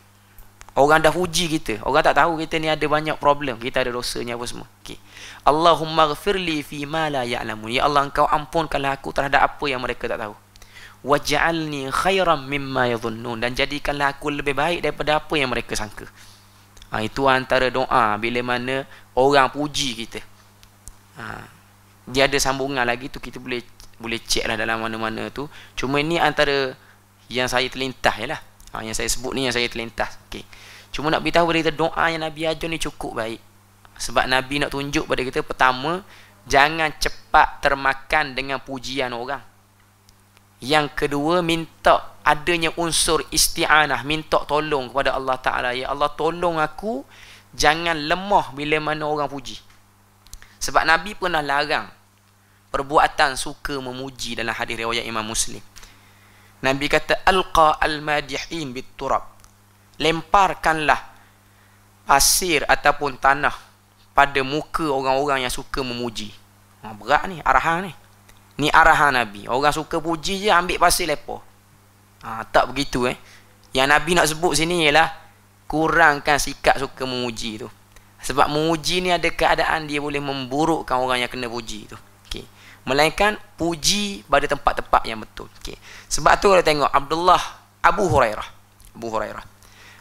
Orang dah uji kita. Orang tak tahu kita ni ada banyak problem. Kita ada dosanya apa semua. Okay. Allahumma ghafirli fi ma la ya'lamun. Ya Allah engkau ampunkanlah aku terhadap apa yang mereka tak tahu. Waj'alni khairan mimma yadhunnun dan jadikanlah aku lebih baik daripada apa yang mereka sangka. Ha, itu antara doa bila mana orang puji kita. Ha, dia ada sambungan lagi tu kita boleh boleh check lah dalam mana-mana tu. Cuma ini antara yang saya terlintas je lah. Ha, yang saya sebut ni yang saya terlintas. Okey. Cuma nak beritahu kepada kita doa yang Nabi ajar ni cukup baik. Sebab Nabi nak tunjuk pada kita pertama jangan cepat termakan dengan pujian orang. Yang kedua minta adanya unsur isti'anah, minta tolong kepada Allah Taala. Ya Allah tolong aku jangan lemah bila mana orang puji. Sebab Nabi pernah larang perbuatan suka memuji dalam hadis riwayat Imam Muslim. Nabi kata alqa almadihin biturab. Lemparkanlah pasir ataupun tanah pada muka orang-orang yang suka memuji. Ha, berat ni arahan ni. Ni arahan Nabi. Orang suka puji je ambil pasir lepo. Ha, tak begitu eh. Yang Nabi nak sebut sini ialah kurangkan sikap suka memuji tu. Sebab memuji ni ada keadaan dia boleh memburukkan orang yang kena puji tu melainkan puji pada tempat-tempat yang betul. Okay, Sebab tu kalau tengok Abdullah Abu Hurairah. Abu Hurairah.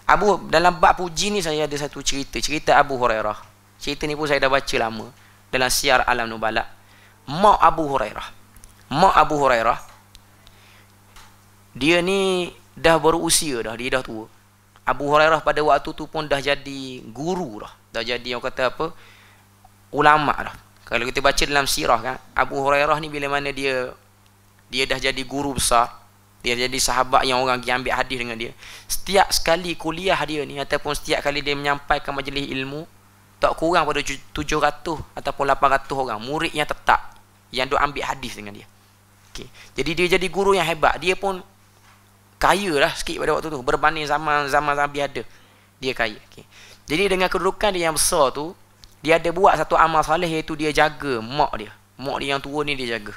Abu dalam bab puji ni saya ada satu cerita, cerita Abu Hurairah. Cerita ni pun saya dah baca lama dalam siar Alam Nubala. Mak Abu Hurairah. Mak Abu Hurairah. Dia ni dah berusia dah, dia dah tua. Abu Hurairah pada waktu tu pun dah jadi guru dah. Dah jadi yang kata apa? Ulama dah kalau kita baca dalam sirah kan Abu Hurairah ni bila mana dia dia dah jadi guru besar dia jadi sahabat yang orang pergi ambil hadis dengan dia setiap sekali kuliah dia ni ataupun setiap kali dia menyampaikan majlis ilmu tak kurang pada 700 ataupun 800 orang murid yang tetap yang duk ambil hadis dengan dia okay. jadi dia jadi guru yang hebat dia pun kaya lah sikit pada waktu tu berbanding zaman zaman Nabi ada dia kaya okay. jadi dengan kedudukan dia yang besar tu dia ada buat satu amal saleh iaitu dia jaga mak dia mak dia yang tua ni dia jaga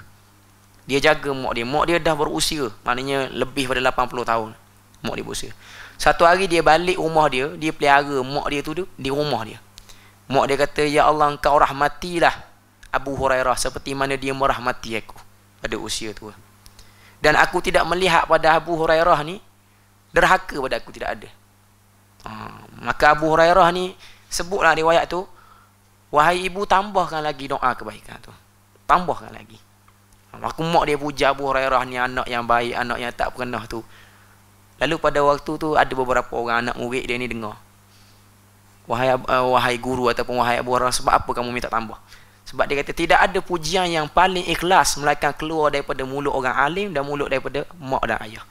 dia jaga mak dia mak dia dah berusia maknanya lebih pada 80 tahun mak dia berusia satu hari dia balik rumah dia dia pelihara mak dia tu di rumah dia mak dia kata ya Allah engkau rahmatilah Abu Hurairah seperti mana dia merahmati aku pada usia tua dan aku tidak melihat pada Abu Hurairah ni derhaka pada aku tidak ada ha, maka Abu Hurairah ni sebutlah riwayat tu Wahai ibu tambahkan lagi doa kebaikan tu. Tambahkan lagi. Aku mak dia puja Abu Hurairah ni anak yang baik, anak yang tak pernah tu. Lalu pada waktu tu ada beberapa orang anak murid dia ni dengar. Wahai uh, wahai guru ataupun wahai Abu Hurairah sebab apa kamu minta tambah? Sebab dia kata tidak ada pujian yang paling ikhlas melainkan keluar daripada mulut orang alim dan mulut daripada mak dan ayah.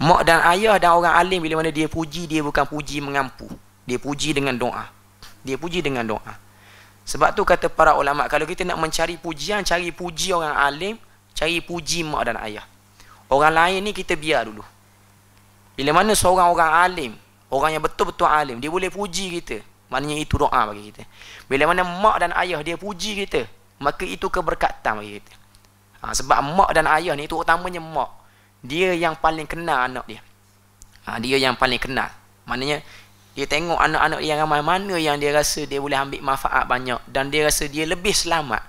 Mak dan ayah dan orang alim bila mana dia puji dia bukan puji mengampu. Dia puji dengan doa. Dia puji dengan doa. Sebab tu kata para ulama, kalau kita nak mencari pujian, cari puji orang alim, cari puji mak dan ayah. Orang lain ni kita biar dulu. Bila mana seorang orang alim, orang yang betul-betul alim, dia boleh puji kita. Maknanya itu doa bagi kita. Bila mana mak dan ayah dia puji kita, maka itu keberkatan bagi kita. Ha, sebab mak dan ayah ni itu utamanya mak. Dia yang paling kenal anak dia. Ha, dia yang paling kenal. Maknanya dia tengok anak-anak yang ramai mana yang dia rasa dia boleh ambil manfaat banyak dan dia rasa dia lebih selamat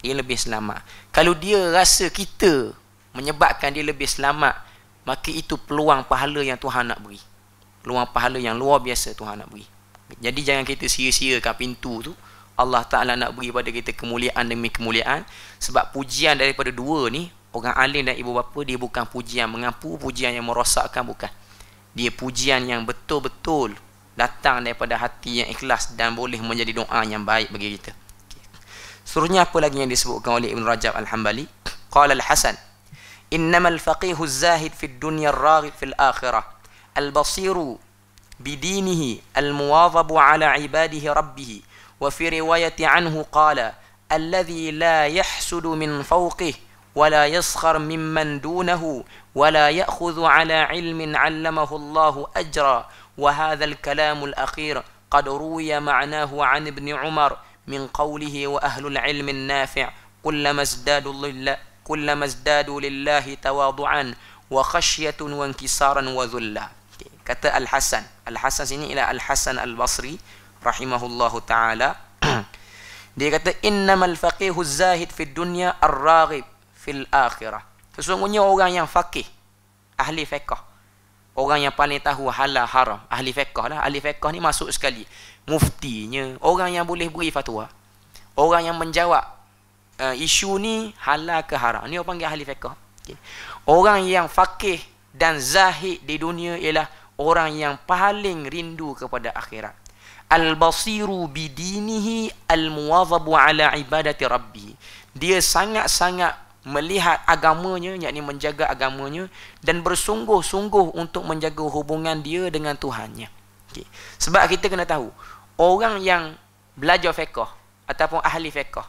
dia lebih selamat kalau dia rasa kita menyebabkan dia lebih selamat maka itu peluang pahala yang Tuhan nak beri peluang pahala yang luar biasa Tuhan nak beri jadi jangan kita sia-siakan pintu tu Allah Ta'ala nak beri pada kita kemuliaan demi kemuliaan sebab pujian daripada dua ni orang alim dan ibu bapa dia bukan pujian mengampu pujian yang merosakkan bukan dia pujian yang betul-betul datang daripada hati yang ikhlas dan boleh menjadi doa yang baik bagi kita. Okay. Seterusnya apa lagi yang disebutkan oleh Ibn Rajab Al-Hambali? Qala Al-Hasan, "Innama al-faqihu az-zahid fi dunya ar-raghib al akhirah, al-basiru bi dinihi, al-muwadhabu ala ibadihi rabbih." Wa fi riwayat anhu qala, "Alladhi la yahsudu min fawqihi wa la yaskhar mimman dunahu ولا ياخذ على علم علمه الله اجرا وهذا الكلام الاخير قد روي معناه عن ابن عمر من قوله واهل العلم النافع كلما ازدادوا لله كلما ازدادوا لله تواضعا وخشيه وانكسارا وذلا kata الحسن الحسن سيني الى الحسن البصري رحمه الله تعالى Basri rahimahullahu taala dia kata innamal faqihu zahid fid Sesungguhnya orang yang faqih, ahli fiqh. Orang yang paling tahu halal haram, ahli fiqh lah. Ahli fiqh ni masuk sekali muftinya, orang yang boleh beri fatwa. Orang yang menjawab uh, isu ni halal ke haram. Ni orang panggil ahli fiqh. Okay. Orang yang faqih dan zahid di dunia ialah orang yang paling rindu kepada akhirat. Al-basiru bidinihi al-muwazabu ala ibadati rabbi. Dia sangat-sangat melihat agamanya yakni menjaga agamanya dan bersungguh-sungguh untuk menjaga hubungan dia dengan Tuhannya. Okey. Sebab kita kena tahu orang yang belajar fiqh ataupun ahli fiqh,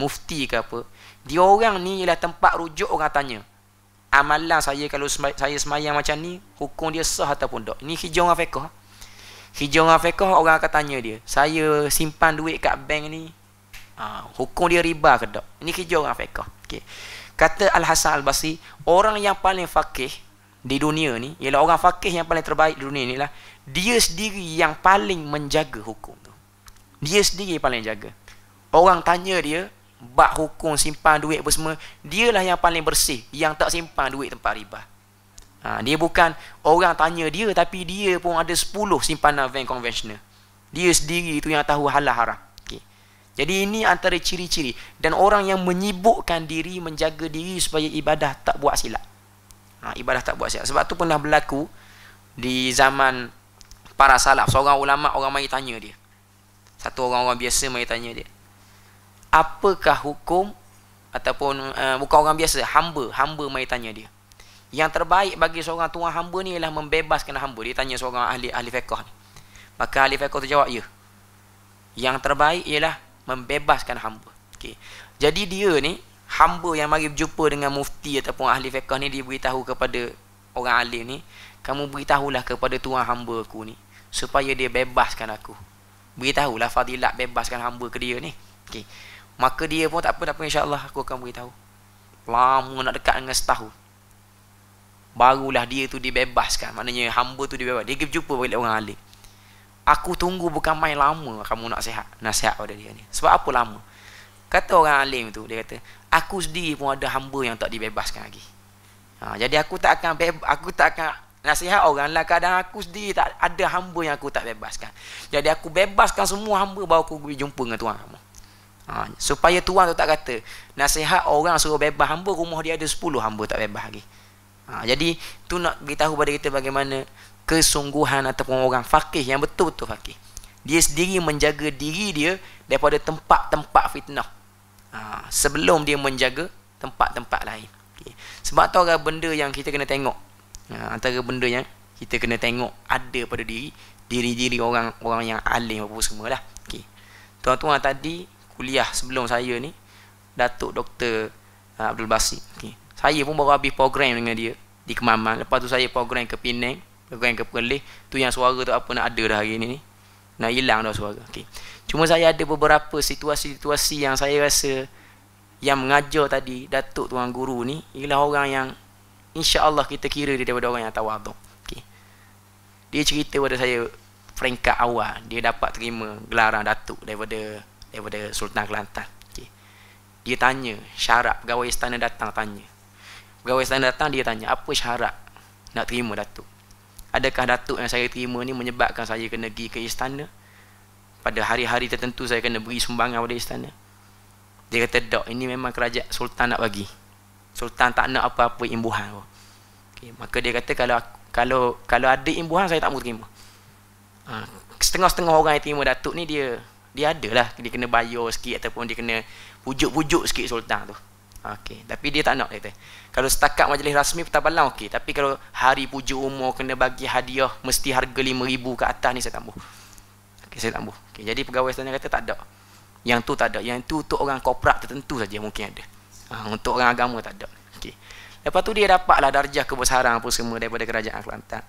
mufti ke apa, dia orang ni ialah tempat rujuk orang tanya. Amalan saya kalau saya semayang macam ni, hukum dia sah ataupun tak? Ini hijau orang fiqh. Hijau orang fiqh orang akan tanya dia, saya simpan duit kat bank ni, Uh, hukum dia riba ke tak? Ini kerja orang fiqah. Okay kata Al-Hasan Al-Basri orang yang paling fakih di dunia ni ialah orang fakih yang paling terbaik di dunia ni lah dia sendiri yang paling menjaga hukum tu dia sendiri yang paling jaga orang tanya dia bak hukum simpan duit apa semua dialah yang paling bersih yang tak simpan duit tempat riba ha, dia bukan orang tanya dia tapi dia pun ada 10 simpanan bank konvensional dia sendiri tu yang tahu halal haram jadi ini antara ciri-ciri dan orang yang menyibukkan diri menjaga diri supaya ibadah tak buat silap. Ha, ibadah tak buat silap. Sebab tu pernah berlaku di zaman para salaf. Seorang ulama orang mai tanya dia. Satu orang-orang biasa mai tanya dia. Apakah hukum ataupun uh, bukan orang biasa, hamba, hamba mai tanya dia. Yang terbaik bagi seorang tuan hamba ni ialah membebaskan hamba. Dia tanya seorang ahli ahli fiqh ni. Maka ahli fiqh tu jawab, "Ya." Yang terbaik ialah membebaskan hamba. Okey. Jadi dia ni hamba yang mari berjumpa dengan mufti ataupun ahli fiqh ni dia beritahu kepada orang alim ni, kamu beritahulah kepada tuan hamba aku ni supaya dia bebaskan aku. Beritahulah fadilat bebaskan hamba ke dia ni. Okey. Maka dia pun tak apa tak apa insya-Allah aku akan beritahu. Lama nak dekat dengan setahu. Barulah dia tu dibebaskan. Maknanya hamba tu dibebaskan. Dia pergi jumpa balik orang alim. Aku tunggu bukan main lama kamu nak sihat. Nasihat pada dia ni. Sebab apa lama? Kata orang alim tu, dia kata, aku sendiri pun ada hamba yang tak dibebaskan lagi. Ha, jadi aku tak akan beba, aku tak akan nasihat orang lah kadang aku sendiri tak ada hamba yang aku tak bebaskan. Jadi aku bebaskan semua hamba baru aku pergi jumpa dengan tuan kamu. Ha, supaya tuan tu tak kata nasihat orang suruh bebas hamba rumah dia ada 10 hamba tak bebas lagi. Ha, jadi tu nak beritahu pada kita bagaimana kesungguhan ataupun orang fakih yang betul-betul fakih. Dia sendiri menjaga diri dia daripada tempat-tempat fitnah. Ha, sebelum dia menjaga tempat-tempat lain. Okay. Sebab tu orang benda yang kita kena tengok. Ha, antara benda yang kita kena tengok ada pada diri diri-diri orang orang yang alim apa semua lah. Okay. Tuan-tuan tadi kuliah sebelum saya ni Datuk Dr. Eh, Abdul Basri. Okay. Saya pun baru habis program dengan dia di Kemaman. Lepas tu saya program ke Penang. Rang ke pengelih Tu yang suara tu apa nak ada dah hari ni ni Nak hilang dah suara okay. Cuma saya ada beberapa situasi-situasi yang saya rasa Yang mengajar tadi Datuk Tuan Guru ni Ialah orang yang insya Allah kita kira dia daripada orang yang tawaduk okay. Dia cerita pada saya Peringkat awal Dia dapat terima gelaran Datuk Daripada daripada Sultan Kelantan okay. Dia tanya syarat Pegawai istana datang tanya Pegawai istana datang dia tanya Apa syarat nak terima Datuk Adakah datuk yang saya terima ni menyebabkan saya kena pergi ke istana? Pada hari-hari tertentu saya kena beri sumbangan pada istana. Dia kata, tak, ini memang kerajaan Sultan nak bagi. Sultan tak nak apa-apa imbuhan. Okay, maka dia kata, kalau kalau kalau ada imbuhan, saya tak mau terima. Ha, setengah-setengah orang yang terima datuk ni, dia dia adalah. Dia kena bayar sikit ataupun dia kena pujuk-pujuk sikit Sultan tu. Okey, tapi dia tak nak kata. Kalau setakat majlis rasmi balang okey, tapi kalau hari puja umur kena bagi hadiah mesti harga 5000 ke atas ni saya tambah. Okey, saya tambah. Okey, jadi pegawai sana kata tak ada. Yang tu tak ada. Yang tu untuk orang korporat tertentu saja mungkin ada. Ha, untuk orang agama tak ada. Okey. Lepas tu dia dapatlah darjah kebesaran apa semua daripada kerajaan Kelantan.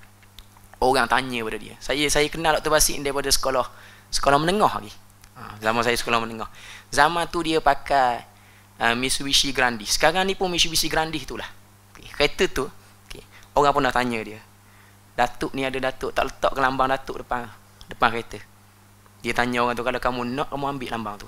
Orang tanya pada dia. Saya saya kenal Dr. Basik daripada sekolah sekolah menengah lagi. Ha, zaman saya sekolah menengah. Zaman tu dia pakai Ah, Mitsubishi Grandis. Sekarang ni pun Mitsubishi Grandis itulah. Okay. Kereta tu, okay. orang pun nak tanya dia. Datuk ni ada datuk, tak letak ke lambang datuk depan depan kereta. Dia tanya orang tu, kalau kamu nak, kamu ambil lambang tu.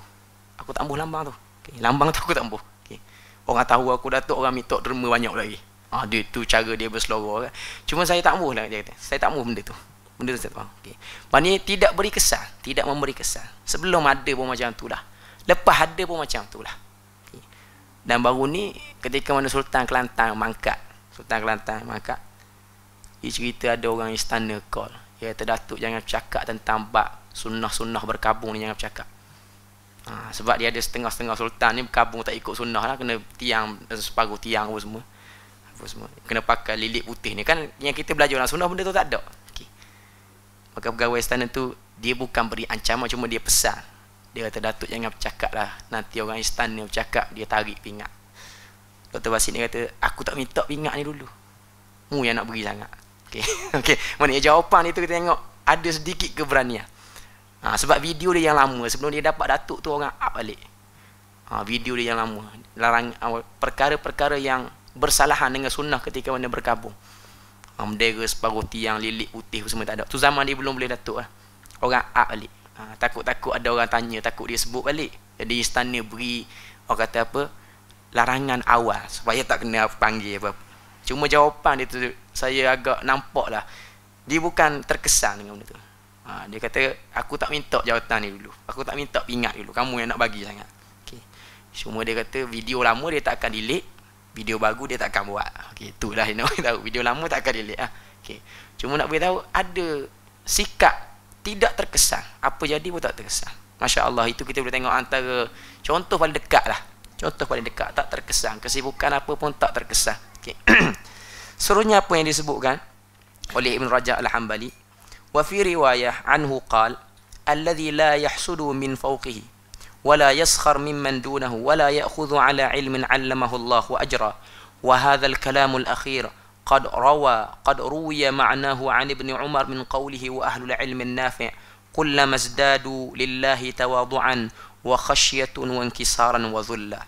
Aku tak ambuh lambang tu. Okay. Lambang tu aku tak ambuh. Okay. Orang tahu aku datuk, orang minta derma banyak lagi. Ah, dia tu cara dia berseloroh. Kan. Cuma saya tak ambuh lah, dia kata. Saya tak ambuh benda tu. Benda tu saya tak ambuh. Okay. Maksudnya, tidak beri kesan. Tidak memberi kesan. Sebelum ada pun macam tu Lepas ada pun macam tu lah. Dan baru ni ketika mana Sultan Kelantan mangkat, Sultan Kelantan mangkat. Dia cerita ada orang istana call. Dia kata Datuk jangan bercakap tentang bab sunnah-sunnah berkabung ni jangan bercakap. Ha, sebab dia ada setengah-setengah sultan ni berkabung tak ikut sunnah lah kena tiang separuh tiang apa semua. Apa semua. Kena pakai lilit putih ni kan yang kita belajar dalam sunnah benda tu tak ada. Okay. Maka pegawai istana tu dia bukan beri ancaman cuma dia pesan. Dia kata Datuk jangan bercakap lah Nanti orang istan ni bercakap Dia tarik pingat Dr. Basit ni kata Aku tak minta pingat ni dulu Mu yang nak beri sangat Okay, okay. Maksudnya jawapan dia tu kita tengok Ada sedikit keberanian ha, Sebab video dia yang lama Sebelum dia dapat Datuk tu orang up balik ha, Video dia yang lama larang ha, Perkara-perkara yang bersalahan dengan sunnah ketika mana berkabung Mendera ha, separuh tiang, lilik putih semua tak ada Tu zaman dia belum boleh datuk lah Orang up balik Ah, takut-takut ada orang tanya takut dia sebut balik jadi istana beri orang kata apa larangan awal supaya tak kena panggil apa cuma jawapan dia tu saya agak nampak lah dia bukan terkesan dengan benda tu ha, dia kata aku tak minta jawatan ni dulu aku tak minta pingat dulu kamu yang nak bagi sangat okay. cuma dia kata video lama dia tak akan delete video baru dia tak akan buat okay, itulah yang nak tahu video lama tak akan delete ha. Lah. okay. cuma nak beritahu ada sikap tidak terkesan apa jadi pun tak terkesan Masya Allah itu kita boleh tengok antara contoh paling dekat lah contoh paling dekat tak terkesan kesibukan apa pun tak terkesan okay. serunya apa yang disebutkan oleh Ibn Raja Al-Hambali wa fi riwayah anhu qal alladhi la yahsudu min fawqihi ولا يسخر ممن دونه ولا يأخذ على علم علمه الله أجرا وهذا الكلام الأخير qad rawa qad ruwiya ma'nahu 'an ibni umar min qawlihi wa ahlul 'ilmi nafi' kullu mazdadu lillahi tawadhu'an wa khasyyatun wa inkisaran wa dhulla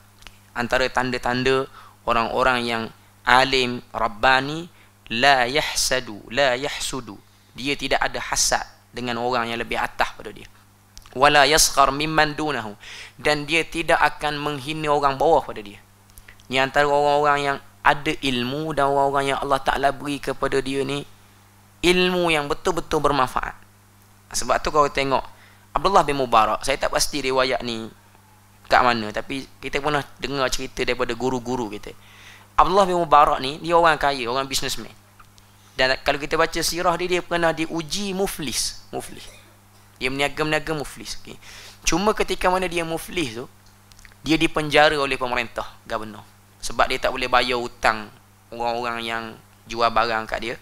antara tanda-tanda orang-orang yang alim rabbani la yahsadu la yahsudu dia tidak ada hasad dengan orang yang lebih atas pada dia wala yasghar mimman dunahu dan dia tidak akan menghina orang bawah pada dia ni antara orang-orang yang ada ilmu dan orang-orang yang Allah Ta'ala beri kepada dia ni ilmu yang betul-betul bermanfaat sebab tu kau tengok Abdullah bin Mubarak saya tak pasti riwayat ni kat mana tapi kita pernah dengar cerita daripada guru-guru kita Abdullah bin Mubarak ni dia orang kaya orang businessman dan kalau kita baca sirah dia dia pernah diuji muflis muflis dia meniaga-meniaga muflis okay. cuma ketika mana dia muflis tu dia dipenjara oleh pemerintah governor sebab dia tak boleh bayar hutang orang-orang yang jual barang kat dia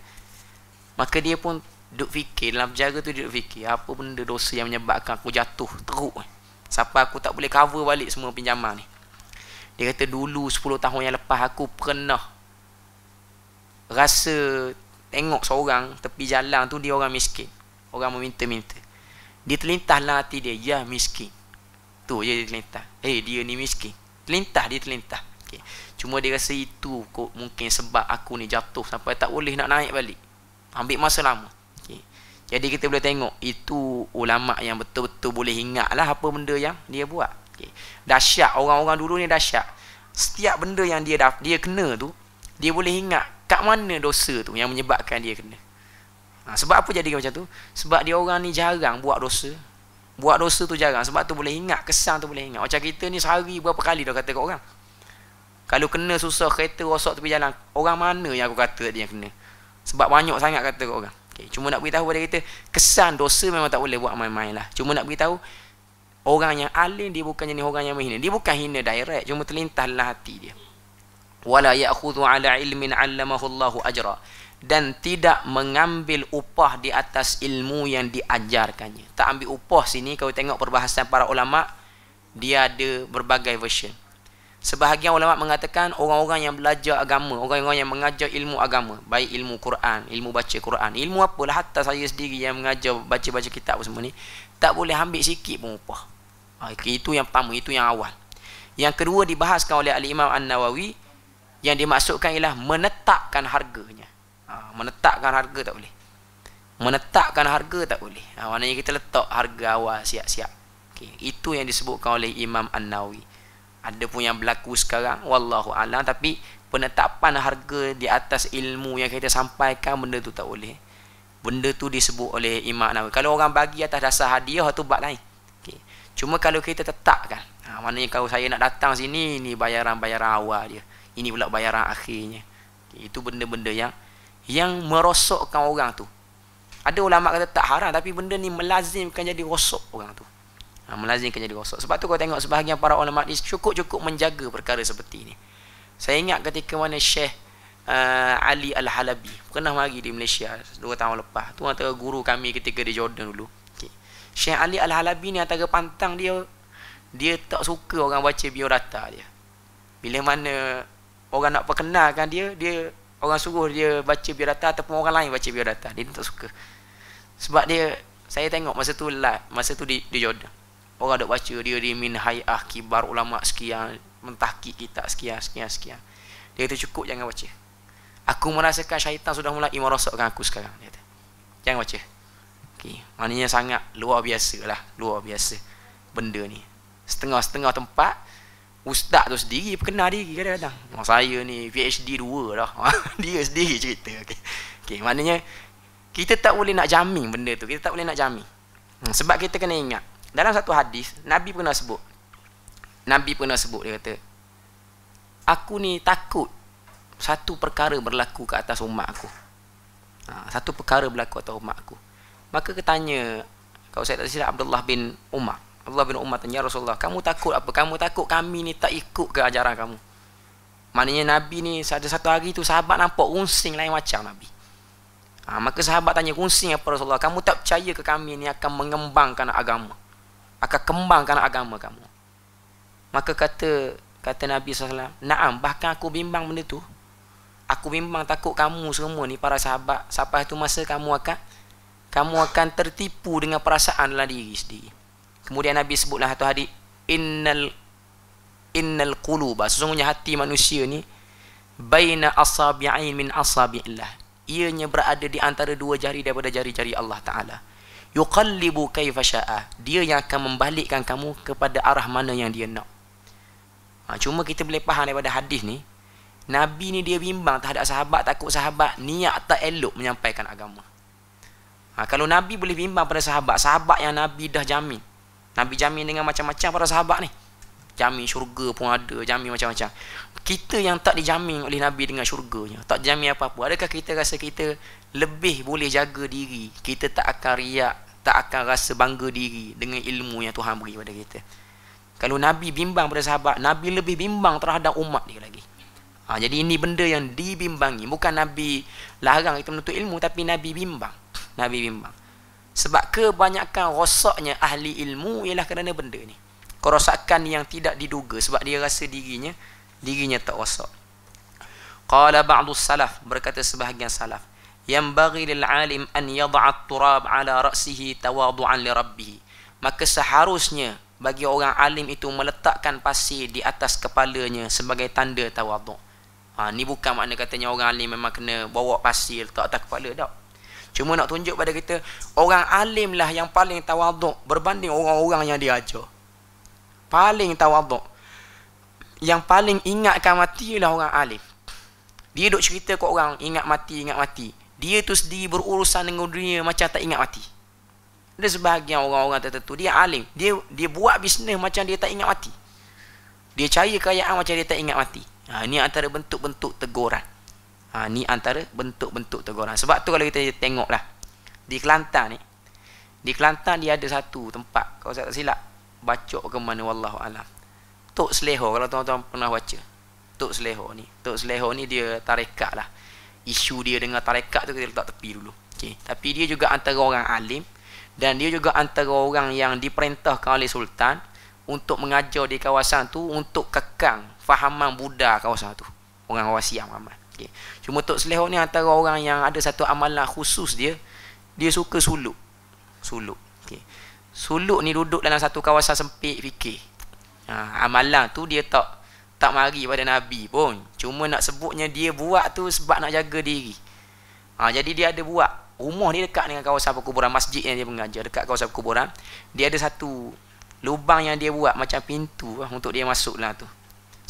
maka dia pun duk fikir dalam penjara tu dia fikir apa benda dosa yang menyebabkan aku jatuh teruk sampai aku tak boleh cover balik semua pinjaman ni dia kata dulu 10 tahun yang lepas aku pernah rasa tengok seorang tepi jalan tu dia orang miskin orang meminta-minta dia terlintas lah hati dia ya miskin tu je dia terlintas eh hey, dia ni miskin terlintas dia terlintas okay. Cuma dia rasa itu kot mungkin sebab aku ni jatuh sampai tak boleh nak naik balik. Ambil masa lama. Okay. Jadi kita boleh tengok itu ulama yang betul-betul boleh ingat lah apa benda yang dia buat. Okay. Dahsyat orang-orang dulu ni dahsyat. Setiap benda yang dia dah, dia kena tu dia boleh ingat kat mana dosa tu yang menyebabkan dia kena. Ha, sebab apa jadi macam tu? Sebab dia orang ni jarang buat dosa. Buat dosa tu jarang. Sebab tu boleh ingat. Kesan tu boleh ingat. Macam kita ni sehari berapa kali dah kata kat orang. Kalau kena susah kereta rosak tepi jalan, orang mana yang aku kata dia yang kena? Sebab banyak sangat kata kat orang. Okay. Cuma nak beritahu pada kita, kesan dosa memang tak boleh buat main-main lah. Cuma nak beritahu, orang yang alim dia bukan jenis orang yang menghina. Dia bukan hina direct, cuma terlintas lah hati dia. Wala ya'khudhu ala ilmin allamahu Allahu ajra dan tidak mengambil upah di atas ilmu yang diajarkannya. Tak ambil upah sini kalau tengok perbahasan para ulama dia ada berbagai version. Sebahagian ulama mengatakan orang-orang yang belajar agama, orang-orang yang mengajar ilmu agama, baik ilmu Quran, ilmu baca Quran, ilmu apalah hatta saya sendiri yang mengajar baca-baca kitab apa semua ni, tak boleh ambil sikit pun upah. Ha, itu yang pertama, itu yang awal. Yang kedua dibahaskan oleh Al Imam An-Nawawi yang dimaksudkan ialah menetapkan harganya. Ha, menetapkan harga tak boleh. Menetapkan harga tak boleh. Ha, maknanya kita letak harga awal siap-siap. Okay. itu yang disebutkan oleh Imam An-Nawawi ada pun yang berlaku sekarang wallahu alam tapi penetapan harga di atas ilmu yang kita sampaikan benda tu tak boleh benda tu disebut oleh imam Nawawi kalau orang bagi atas dasar hadiah tu bab lain okey cuma kalau kita tetapkan ha maknanya kalau saya nak datang sini ni bayaran-bayaran awal dia ini pula bayaran akhirnya okay. itu benda-benda yang yang merosokkan orang tu ada ulama kata tak haram tapi benda ni melazimkan jadi rosok orang tu ha, melazimkan jadi rosak sebab tu kau tengok sebahagian para ulama ni cukup-cukup menjaga perkara seperti ini saya ingat ketika mana Syekh uh, Ali Al-Halabi pernah mari di Malaysia Dua tahun lepas tu antara guru kami ketika di Jordan dulu okay. Syekh Ali Al-Halabi ni antara pantang dia dia tak suka orang baca biodata dia bila mana orang nak perkenalkan dia dia orang suruh dia baca biodata ataupun orang lain baca biodata dia tak suka sebab dia saya tengok masa tu lah masa tu di, di Jordan orang dok baca dia di min hayah kibar ulama sekian mentaki kita sekian sekian sekian dia kata cukup jangan baca aku merasakan syaitan sudah mulai merosakkan aku sekarang dia kata jangan baca okey maknanya sangat luar biasa lah luar biasa benda ni setengah-setengah tempat ustaz tu sendiri perkenal diri kadang-kadang oh, saya ni PhD 2 dah dia sendiri cerita okey okey maknanya kita tak boleh nak jamin benda tu kita tak boleh nak jamin hmm, sebab kita kena ingat dalam satu hadis Nabi pernah sebut Nabi pernah sebut dia kata aku ni takut satu perkara berlaku ke atas umat aku ha, satu perkara berlaku atas umat aku maka ketanya kalau saya tak silap Abdullah bin Umar Abdullah bin Umar tanya ya Rasulullah kamu takut apa kamu takut kami ni tak ikut ke ajaran kamu maknanya Nabi ni ada satu hari tu sahabat nampak unsing lain macam Nabi ha, maka sahabat tanya unsing apa Rasulullah kamu tak percaya ke kami ni akan mengembangkan agama akan kembangkan agama kamu. Maka kata kata Nabi SAW, Naam, bahkan aku bimbang benda tu. Aku bimbang takut kamu semua ni, para sahabat, sampai satu masa kamu akan kamu akan tertipu dengan perasaan dalam diri sendiri. Kemudian Nabi sebutlah satu hadis, Innal innal Qulubah. sesungguhnya hati manusia ni baina asabi'in min asabi'illah ianya berada di antara dua jari daripada jari-jari Allah taala yuqallibu kaifa syaa dia yang akan membalikkan kamu kepada arah mana yang dia nak ha, cuma kita boleh faham daripada hadis ni nabi ni dia bimbang terhadap sahabat takut sahabat niat tak elok menyampaikan agama ha, kalau nabi boleh bimbang pada sahabat sahabat yang nabi dah jamin nabi jamin dengan macam-macam pada sahabat ni jamin syurga pun ada jamin macam-macam kita yang tak dijamin oleh nabi dengan syurganya tak jamin apa-apa adakah kita rasa kita lebih boleh jaga diri kita tak akan riak tak akan rasa bangga diri dengan ilmu yang Tuhan beri pada kita kalau Nabi bimbang pada sahabat Nabi lebih bimbang terhadap umat dia lagi ha, jadi ini benda yang dibimbangi bukan Nabi larang kita menuntut ilmu tapi Nabi bimbang Nabi bimbang sebab kebanyakan rosaknya ahli ilmu ialah kerana benda ni kerosakan yang tidak diduga sebab dia rasa dirinya dirinya tak rosak qala ba'du salaf berkata sebahagian salaf yang bagi lil alim an yad'a turab ala rasih tawadu'an li rabbih maka seharusnya bagi orang alim itu meletakkan pasir di atas kepalanya sebagai tanda tawaduk. Ha, ni bukan makna katanya orang alim memang kena bawa pasir tak atas kepala tak. Cuma nak tunjuk pada kita, orang alim lah yang paling tawaduk berbanding orang-orang yang diajar. Paling tawaduk. Yang paling ingatkan mati ialah orang alim. Dia duk cerita ke orang, ingat mati, ingat mati dia tu sendiri berurusan dengan dunia macam tak ingat mati. Ada sebahagian orang-orang tertentu dia alim, dia dia buat bisnes macam dia tak ingat mati. Dia cari kekayaan macam dia tak ingat mati. Ha ni antara bentuk-bentuk teguran. Ha ni antara bentuk-bentuk teguran. Sebab tu kalau kita tengoklah di Kelantan ni di Kelantan dia ada satu tempat kalau saya tak silap bacok ke mana wallahu alam. Tok Seleho kalau tuan-tuan pernah baca. Tok Seleho ni, Tok Seleho ni dia tarekat lah isu dia dengan tarekat tu kita letak tepi dulu. Okey, tapi dia juga antara orang alim dan dia juga antara orang yang diperintahkan oleh sultan untuk mengajar di kawasan tu untuk kekang fahaman Buddha kawasan tu. Orang orang Siam ramai. Okey. Cuma Tok Selehok ni antara orang yang ada satu amalan khusus dia, dia suka suluk. Suluk. Okey. Suluk ni duduk dalam satu kawasan sempit fikir. Ha, amalan tu dia tak tak mari pada Nabi pun cuma nak sebutnya dia buat tu sebab nak jaga diri ha, jadi dia ada buat rumah ni dekat dengan kawasan perkuburan masjid yang dia mengajar dekat kawasan perkuburan dia ada satu lubang yang dia buat macam pintu lah untuk dia masuk lah tu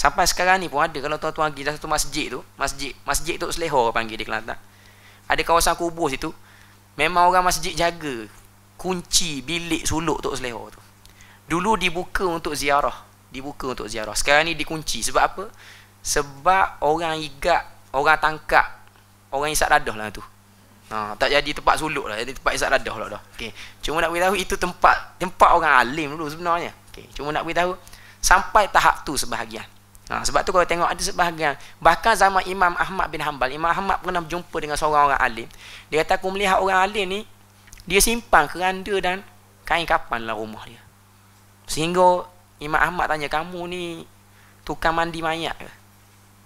sampai sekarang ni pun ada kalau tuan-tuan pergi dalam satu masjid tu masjid masjid tu seleho panggil di Kelantan ada kawasan kubur situ memang orang masjid jaga kunci bilik suluk tu seleho tu dulu dibuka untuk ziarah dibuka untuk ziarah. Sekarang ni dikunci. Sebab apa? Sebab orang igat, orang tangkap, orang isak dadah lah tu. Ha, tak jadi tempat suluk lah. Jadi tempat isak dadah lah dah. Okay. Cuma nak beritahu itu tempat tempat orang alim dulu sebenarnya. Okay. Cuma nak beritahu sampai tahap tu sebahagian. Ha, sebab tu kalau tengok ada sebahagian bahkan zaman Imam Ahmad bin Hanbal Imam Ahmad pernah berjumpa dengan seorang orang alim dia kata aku melihat orang alim ni dia simpan keranda dan kain kapan dalam rumah dia sehingga Imam Ahmad tanya kamu ni tukang mandi mayat ke?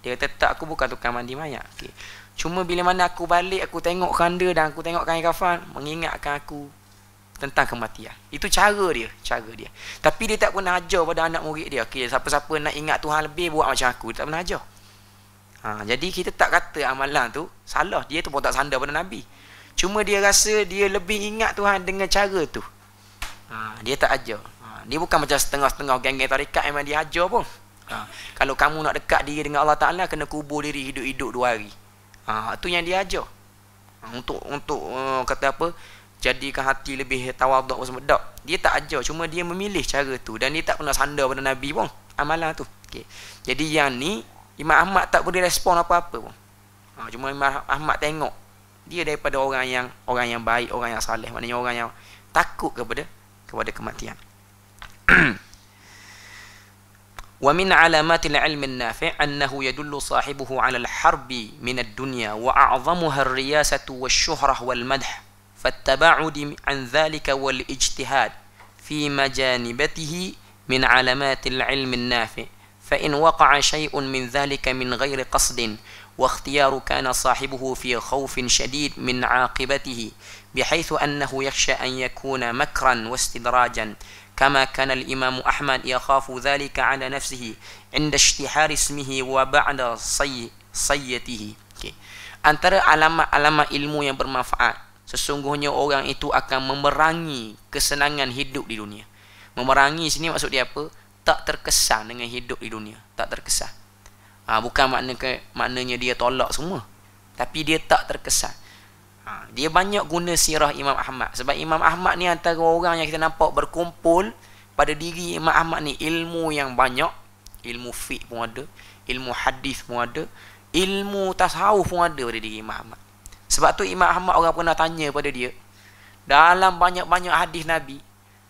Dia kata tak aku bukan tukang mandi mayat. Okey. Cuma bila mana aku balik aku tengok khanda dan aku tengok kain kafan mengingatkan aku tentang kematian. Itu cara dia, cara dia. Tapi dia tak pernah ajar pada anak murid dia. Okey, siapa-siapa nak ingat Tuhan lebih buat macam aku, dia tak pernah ajar. Ha, jadi kita tak kata amalan tu salah. Dia tu pun tak sandar pada Nabi. Cuma dia rasa dia lebih ingat Tuhan dengan cara tu. Ha, dia tak ajar dia bukan macam setengah-setengah geng-geng tarikat yang dia ajar pun ha. kalau kamu nak dekat diri dengan Allah Ta'ala kena kubur diri hidup-hidup dua hari ha. itu yang dia ajar ha. untuk untuk uh, kata apa jadikan hati lebih tawaduk pun semua dia tak ajar cuma dia memilih cara tu dan dia tak pernah sandar pada Nabi pun amalan tu okay. jadi yang ni Imam Ahmad tak boleh respon apa-apa pun ha. cuma Imam Ahmad tengok dia daripada orang yang orang yang baik orang yang saleh maknanya orang yang takut kepada kepada kematian ومن علامات العلم النافع أنه يدل صاحبه على الحرب من الدنيا وأعظمها الرياسة والشهرة والمدح فالتباعد عن ذلك والاجتهاد في مجانبته من علامات العلم النافع فإن وقع شيء من ذلك من غير قصد واختيار كان صاحبه في خوف شديد من عاقبته بحيث أنه يخشى أن يكون مكرا واستدراجا Kama kana كان الإمام أحمد يخاف ذلك على نفسه عند اشتهار اسمه وبعد صي صيته okay. antara alamat-alamat ilmu yang bermanfaat sesungguhnya orang itu akan memerangi kesenangan hidup di dunia memerangi sini maksud dia apa tak terkesan dengan hidup di dunia tak terkesan ha, bukan makna maknanya dia tolak semua tapi dia tak terkesan Ha, dia banyak guna sirah Imam Ahmad sebab Imam Ahmad ni antara orang yang kita nampak berkumpul pada diri Imam Ahmad ni ilmu yang banyak, ilmu fiqh pun ada, ilmu hadis pun ada, ilmu tasawuf pun ada pada diri Imam Ahmad. Sebab tu Imam Ahmad orang pernah tanya pada dia, dalam banyak-banyak hadis Nabi,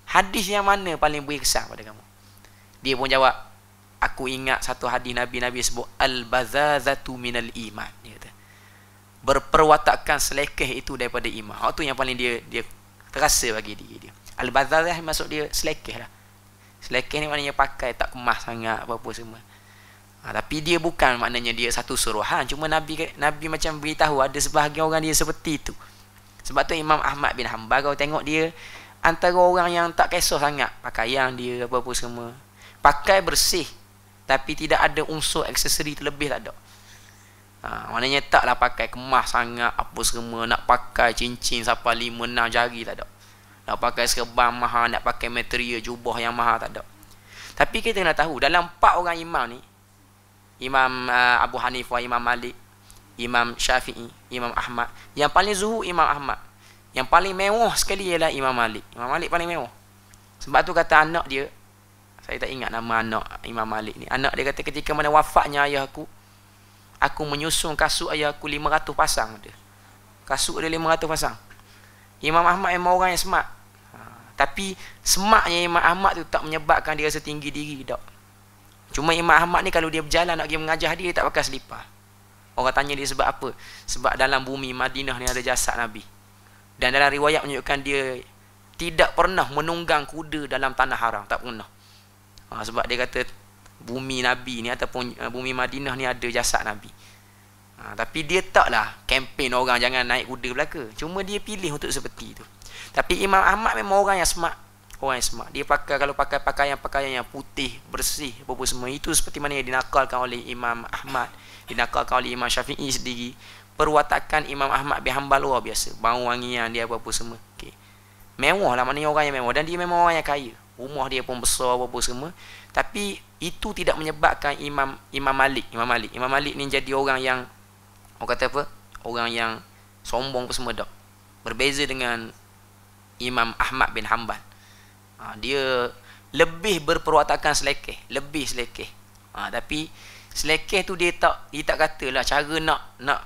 hadis yang mana paling beri kesan pada kamu? Dia pun jawab, aku ingat satu hadis Nabi Nabi sebut al-bazazatu minal iman. Dia berperwatakan selekeh itu daripada imam. Hak yang paling dia dia terasa bagi diri dia. Al-Badzarah masuk dia selekeh lah. Selekeh ni maknanya pakai tak kemas sangat apa-apa semua. Ha, tapi dia bukan maknanya dia satu suruhan. Ha, cuma Nabi Nabi macam beritahu ada sebahagian orang dia seperti itu. Sebab tu Imam Ahmad bin Hanbal kau tengok dia antara orang yang tak kisah sangat pakaian dia apa-apa semua. Pakai bersih tapi tidak ada unsur aksesori terlebih tak ada ha, maknanya taklah pakai kemah sangat apa semua nak pakai cincin siapa lima enam jari tak ada nak pakai serban mahal nak pakai material jubah yang mahal tak ada tapi kita kena tahu dalam empat orang imam ni imam uh, Abu Hanifah imam Malik imam Syafi'i imam Ahmad yang paling zuhud imam Ahmad yang paling mewah sekali ialah imam Malik imam Malik paling mewah sebab tu kata anak dia saya tak ingat nama anak Imam Malik ni. Anak dia kata ketika mana wafatnya ayah aku, aku menyusun kasut ayah aku 500 pasang dia. Kasut dia 500 pasang. Imam Ahmad memang orang yang smart. Ha, tapi smartnya Imam Ahmad tu tak menyebabkan dia rasa tinggi diri tak. Cuma Imam Ahmad ni kalau dia berjalan nak pergi mengajar dia, dia tak pakai selipar. Orang tanya dia sebab apa? Sebab dalam bumi Madinah ni ada jasad Nabi. Dan dalam riwayat menunjukkan dia tidak pernah menunggang kuda dalam tanah haram. Tak pernah. Ha, sebab dia kata bumi Nabi ni ataupun uh, bumi Madinah ni ada jasad Nabi. Ha, tapi dia taklah kempen orang jangan naik kuda belaka. Cuma dia pilih untuk seperti itu. Tapi Imam Ahmad memang orang yang smart. Orang yang smart. Dia pakai kalau pakai pakaian-pakaian yang putih, bersih, apa-apa semua. Itu seperti mana yang dinakalkan oleh Imam Ahmad. Dinakalkan oleh Imam Syafi'i sendiri. Perwatakan Imam Ahmad bin Hanbal luar biasa. Bau wangian dia apa-apa semua. Okay. Mewah lah maknanya orang yang mewah. Dan dia memang orang yang kaya. Rumah dia pun besar apa-apa semua tapi itu tidak menyebabkan imam imam Malik imam Malik imam Malik ni jadi orang yang orang kata apa orang yang sombong apa semua dah berbeza dengan imam Ahmad bin Hanbal ha, dia lebih berperwatakan selekeh lebih selekeh ha, tapi selekeh tu dia tak dia tak katalah cara nak nak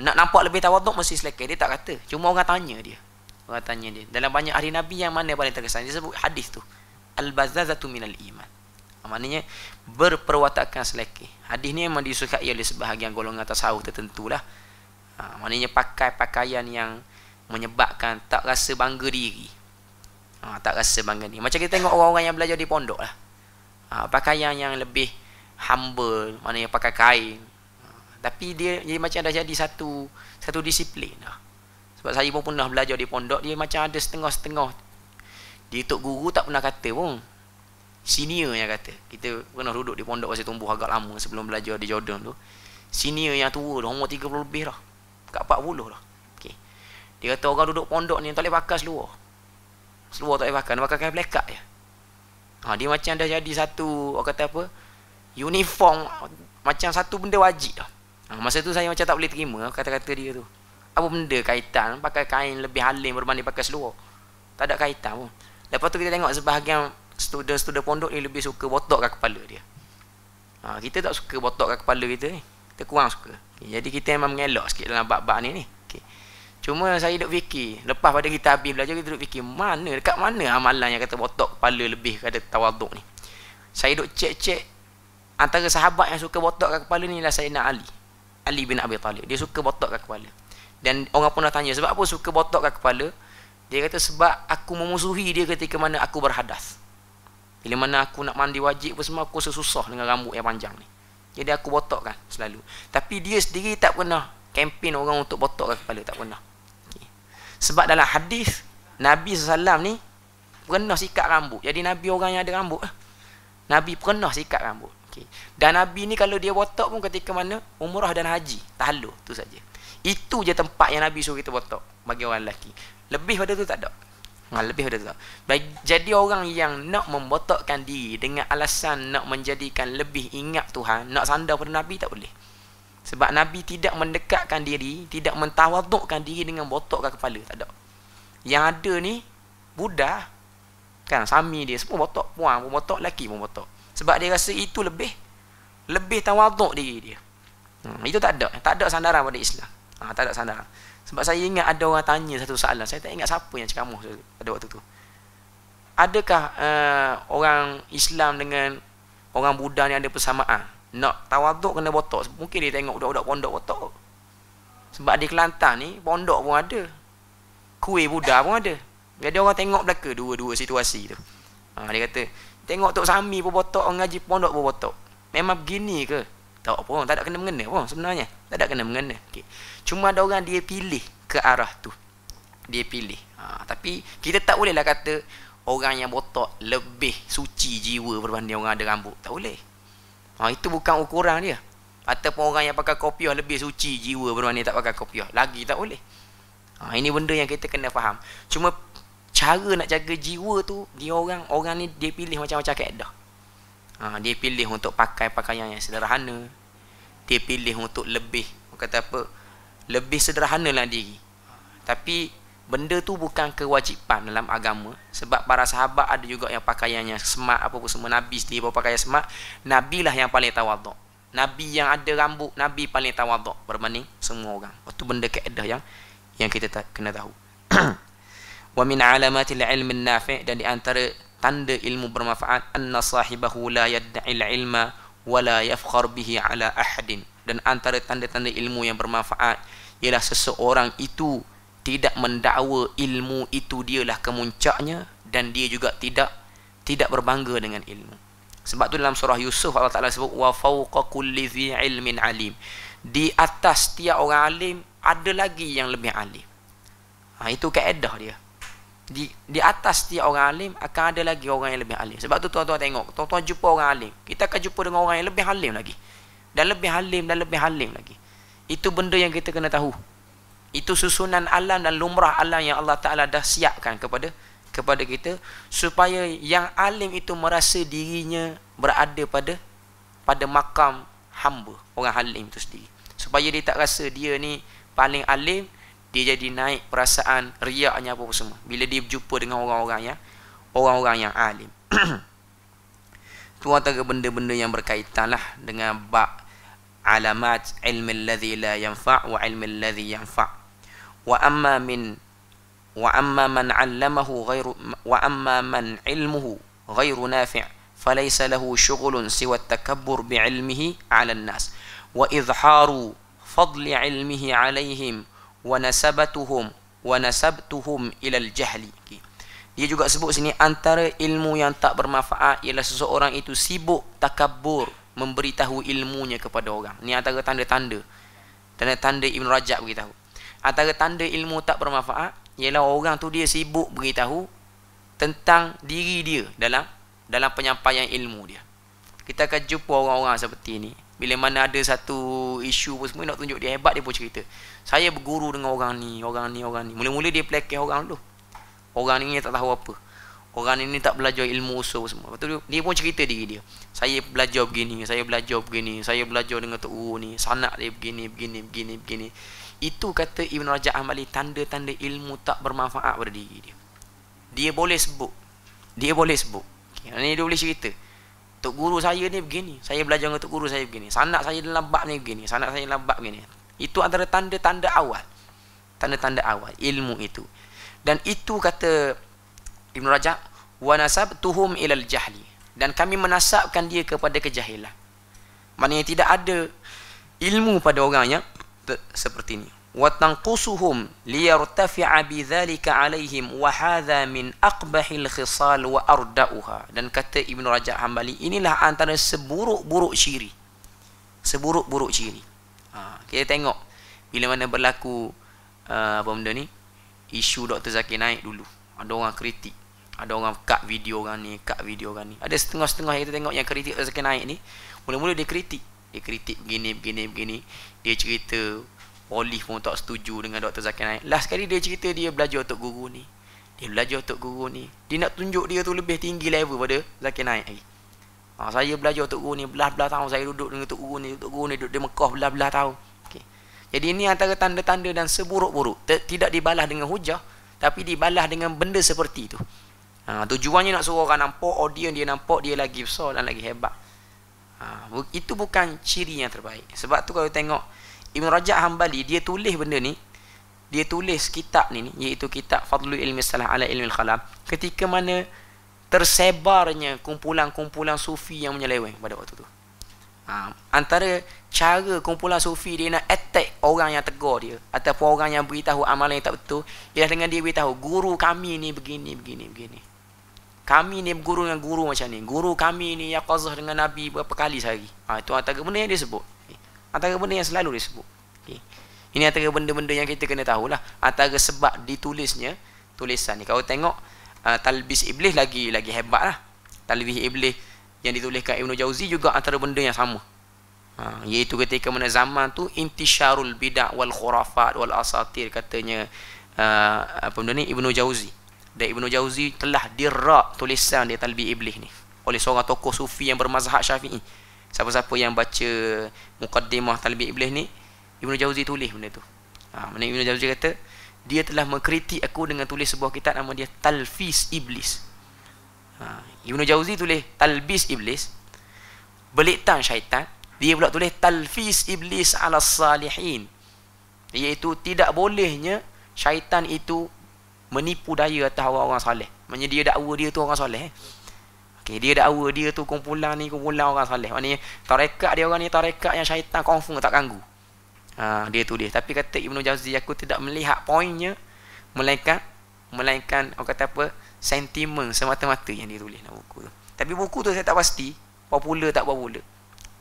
nak nampak lebih tawaduk mesti selekeh dia tak kata cuma orang tanya dia orang tanya dia dalam banyak ahli nabi yang mana yang paling terkesan dia sebut hadis tu al-bazazatu minal iman. Maknanya berperwatakan seleki. Hadis ni memang disukai oleh sebahagian golongan tasawuf tertentu lah. Ha, maknanya pakai pakaian yang menyebabkan tak rasa bangga diri. Ha, tak rasa bangga diri. Macam kita tengok orang-orang yang belajar di pondok lah. Ha, pakaian yang lebih humble, maknanya pakai kain. Ha, tapi dia, dia macam dah jadi satu satu disiplin lah. Sebab saya pun pernah belajar di pondok, dia macam ada setengah-setengah dia tok guru tak pernah kata pun. Senior yang kata. Kita pernah duduk di pondok masa tumbuh agak lama sebelum belajar di Jordan tu. Senior yang tua dah umur 30 lebih dah. Kat 40 dah. Okey. Dia kata orang duduk pondok ni tak boleh pakai seluar. Seluar tak boleh pakai, dia pakai kain belekat je. Ha, dia macam dah jadi satu orang kata apa? Uniform macam satu benda wajib dah. Ha, masa tu saya macam tak boleh terima kata-kata dia tu. Apa benda kaitan pakai kain lebih halim berbanding pakai seluar? Tak ada kaitan pun. Lepas tu kita tengok sebahagian student-student pondok ni lebih suka botokkan kepala dia. Ha, kita tak suka botokkan kepala kita ni. Kita kurang suka. Okay, jadi kita memang mengelak sikit dalam bab-bab ni ni. Okay. Cuma saya duduk fikir, lepas pada kita habis belajar, kita duduk fikir, mana, dekat mana amalan yang kata botok kepala lebih kepada tawaduk ni. Saya duduk cek-cek, antara sahabat yang suka botokkan kepala ni lah saya nak Ali. Ali bin Abi Talib. Dia suka botokkan kepala. Dan orang pun dah tanya, sebab apa suka botok kepala? Kepala. Dia kata sebab aku memusuhi dia ketika mana aku berhadas. Bila mana aku nak mandi wajib pun semua aku sesusah dengan rambut yang panjang ni. Jadi aku botok kan selalu. Tapi dia sendiri tak pernah kempen orang untuk botok kan kepala tak pernah. Okay. Sebab dalam hadis Nabi SAW ni pernah sikat rambut. Jadi Nabi orang yang ada rambut. Eh? Nabi pernah sikat rambut. Okay. Dan Nabi ni kalau dia botok pun ketika mana umrah dan haji. Tahlu tu saja. Itu je tempat yang Nabi suruh kita botok bagi orang lelaki. Lebih pada tu tak ada. Ha, lebih pada tu. tak. Jadi orang yang nak membotokkan diri dengan alasan nak menjadikan lebih ingat Tuhan, nak sandar pada Nabi tak boleh. Sebab Nabi tidak mendekatkan diri, tidak mentawadukkan diri dengan botokkan kepala. Tak ada. Yang ada ni, Buddha, kan, Sami dia, semua botok. Puan pun botok, lelaki pun botok. Sebab dia rasa itu lebih, lebih tawaduk diri dia. Hmm, itu tak ada. Tak ada sandaran pada Islam. Ha, tak ada sandaran. Sebab saya ingat ada orang tanya satu soalan. Saya tak ingat siapa yang ceramah pada waktu tu. Adakah uh, orang Islam dengan orang Buddha ni ada persamaan? Nak tawaduk kena botok. Mungkin dia tengok budak-budak pondok botok. Sebab di Kelantan ni pondok pun ada. Kuih Buddha pun ada. Jadi orang tengok belaka dua-dua situasi tu. Ha, dia kata, tengok Tok Sami pun botok, orang ngaji pondok pun botok. Memang begini ke? Tak apa pun, tak ada kena-mengena pun sebenarnya. Tak ada kena-mengena. Okay. Cuma ada orang dia pilih ke arah tu. Dia pilih. Ha, tapi kita tak bolehlah kata orang yang botak lebih suci jiwa berbanding orang ada rambut. Tak boleh. Ha, itu bukan ukuran dia. Ataupun orang yang pakai kopiah lebih suci jiwa berbanding tak pakai kopiah. Lagi tak boleh. Ha, ini benda yang kita kena faham. Cuma cara nak jaga jiwa tu, dia orang orang ni dia pilih macam-macam kaedah ha, dia pilih untuk pakai pakaian yang sederhana dia pilih untuk lebih kata apa lebih sederhana lah diri tapi benda tu bukan kewajipan dalam agama sebab para sahabat ada juga yang pakaiannya semak apa pun semua nabi sendiri bawa pakai semak nabi lah yang paling tawaduk nabi yang ada rambut nabi paling tawaduk berbanding semua orang itu benda kaedah yang yang kita kena tahu wa min alamatil ilmin nafi' dan di antara tanda ilmu bermanfaat anna sahibahu la yad'il ilma wa la yafkhar bihi ala ahadin dan antara tanda-tanda ilmu yang bermanfaat ialah seseorang itu tidak mendakwa ilmu itu dialah kemuncaknya dan dia juga tidak tidak berbangga dengan ilmu sebab tu dalam surah Yusuf Allah Taala sebut wa fawqa kulli dhi ilmin alim di atas tiap orang alim ada lagi yang lebih alim ha, itu kaedah dia di, di atas tiap orang alim akan ada lagi orang yang lebih alim sebab tu tuan-tuan tengok tuan-tuan jumpa orang alim kita akan jumpa dengan orang yang lebih alim lagi dan lebih alim dan lebih alim lagi itu benda yang kita kena tahu itu susunan alam dan lumrah alam yang Allah Taala dah siapkan kepada kepada kita supaya yang alim itu merasa dirinya berada pada pada makam hamba orang alim itu sendiri supaya dia tak rasa dia ni paling alim dia jadi naik perasaan riaknya apa, apa semua bila dia berjumpa dengan orang-orang yang orang-orang yang alim tu ke benda-benda yang berkaitan lah dengan bab alamat ilmu alladhi la yanfa' wa ilmu alladhi yanfa' wa amma min wa amma man 'allamahu ghairu wa amma man 'ilmuhu ghairu nafi' falaysa lahu shughlun siwa at-takabbur bi 'ilmihi 'ala an-nas wa idharu fadli 'ilmihi 'alayhim wa nasabatuhum wa nasabtuhum ila al dia juga sebut sini antara ilmu yang tak bermanfaat ialah seseorang itu sibuk takabur memberitahu ilmunya kepada orang ni antara tanda-tanda tanda-tanda Ibn Rajab beritahu antara tanda ilmu tak bermanfaat ialah orang tu dia sibuk beritahu tentang diri dia dalam dalam penyampaian ilmu dia kita akan jumpa orang-orang seperti ini bila mana ada satu isu pun semua nak tunjuk dia hebat dia pun cerita saya berguru dengan orang ni orang ni orang ni mula-mula dia pelekeh orang dulu orang ni tak tahu apa orang ni tak belajar ilmu usul semua lepas tu dia pun cerita diri dia saya belajar begini saya belajar begini saya belajar dengan tu guru ni sanak dia begini begini begini begini itu kata Ibn Rajab Ahmadi tanda-tanda ilmu tak bermanfaat pada diri dia dia boleh sebut dia boleh sebut okay. ni dia boleh cerita Tok guru saya ni begini. Saya belajar dengan tok guru saya begini. Sanak saya dalam bab ni begini. Sanak saya dalam bab begini. Itu antara tanda-tanda awal. Tanda-tanda awal ilmu itu. Dan itu kata Ibn Rajab, wa nasabtuhum ilal jahli. Dan kami menasabkan dia kepada kejahilan. Maknanya tidak ada ilmu pada orangnya seperti ini wa tanqusuhum liyartafi'a bidzalika 'alaihim wa hadha min aqbahil khisal wa arda'uha dan kata Ibnu Rajab Hambali inilah antara seburuk-buruk syiri seburuk-buruk syiri ha, kita tengok bila mana berlaku uh, apa benda ni isu Dr Zakir naik dulu ada orang kritik ada orang kat video orang ni kat video orang ni ada setengah-setengah kita tengok yang kritik Dr Zakir naik ni mula-mula dia kritik dia kritik begini begini begini dia cerita Olive pun tak setuju dengan Dr. Zakir Naik. Last kali dia cerita dia belajar untuk guru ni. Dia belajar untuk guru ni. Dia nak tunjuk dia tu lebih tinggi level pada Zakir Naik lagi. Ha, saya belajar untuk guru ni belah-belah tahun. Saya duduk dengan untuk guru ni. Untuk guru ni duduk di Mekah belah-belah tahun. Okay. Jadi ini antara tanda-tanda dan seburuk-buruk. Tidak dibalas dengan hujah. Tapi dibalas dengan benda seperti itu. Ha, ah, tujuannya nak suruh orang nampak. Audien dia nampak dia lagi besar dan lagi hebat. Ha, itu bukan ciri yang terbaik. Sebab tu kalau tengok... Ibn Rajab Hanbali dia tulis benda ni dia tulis kitab ni iaitu kitab Fadlu Ilmi Salah ala Ilmi Al-Khalam ketika mana tersebarnya kumpulan-kumpulan sufi yang menyeleweng pada waktu tu ha, antara cara kumpulan sufi dia nak attack orang yang tegur dia ataupun orang yang beritahu amalan yang tak betul ialah dengan dia beritahu guru kami ni begini begini begini kami ni guru dengan guru macam ni guru kami ni yang qazah dengan nabi berapa kali sehari ha, itu antara benda yang dia sebut Antara benda yang selalu disebut. Okay. Ini antara benda-benda yang kita kena tahulah. Antara sebab ditulisnya tulisan ni. Kalau tengok uh, Talbis Iblis lagi lagi hebat lah. Talbis Iblis yang dituliskan Ibn Jauzi juga antara benda yang sama. Ha, iaitu ketika mana zaman tu intisharul bidah wal khurafat wal asatir katanya uh, apa benda ni Ibn Jauzi. Dan Ibn Jauzi telah dirak tulisan dia Talbi Iblis ni oleh seorang tokoh sufi yang bermazhab syafi'i siapa-siapa yang baca mukaddimah talbi iblis ni Ibnu Jauzi tulis benda tu ha mana Ibnu Jauzi kata dia telah mengkritik aku dengan tulis sebuah kitab nama dia Talfis Iblis ha Ibnu Jauzi tulis Talbis Iblis belitan syaitan dia pula tulis Talfis Iblis ala salihin iaitu tidak bolehnya syaitan itu menipu daya atas orang-orang soleh menyedia dakwa dia tu orang soleh eh? Okay, dia awal dia tu kumpulan ni kumpulan orang soleh. Maknanya tarekat dia orang ni tarekat yang syaitan confirm tak ganggu. Ha, dia tu dia. Tapi kata Ibnu Jauzi aku tidak melihat poinnya melainkan melainkan orang kata apa? sentimen semata-mata yang dia tulis dalam buku tu. Tapi buku tu saya tak pasti popular tak popular.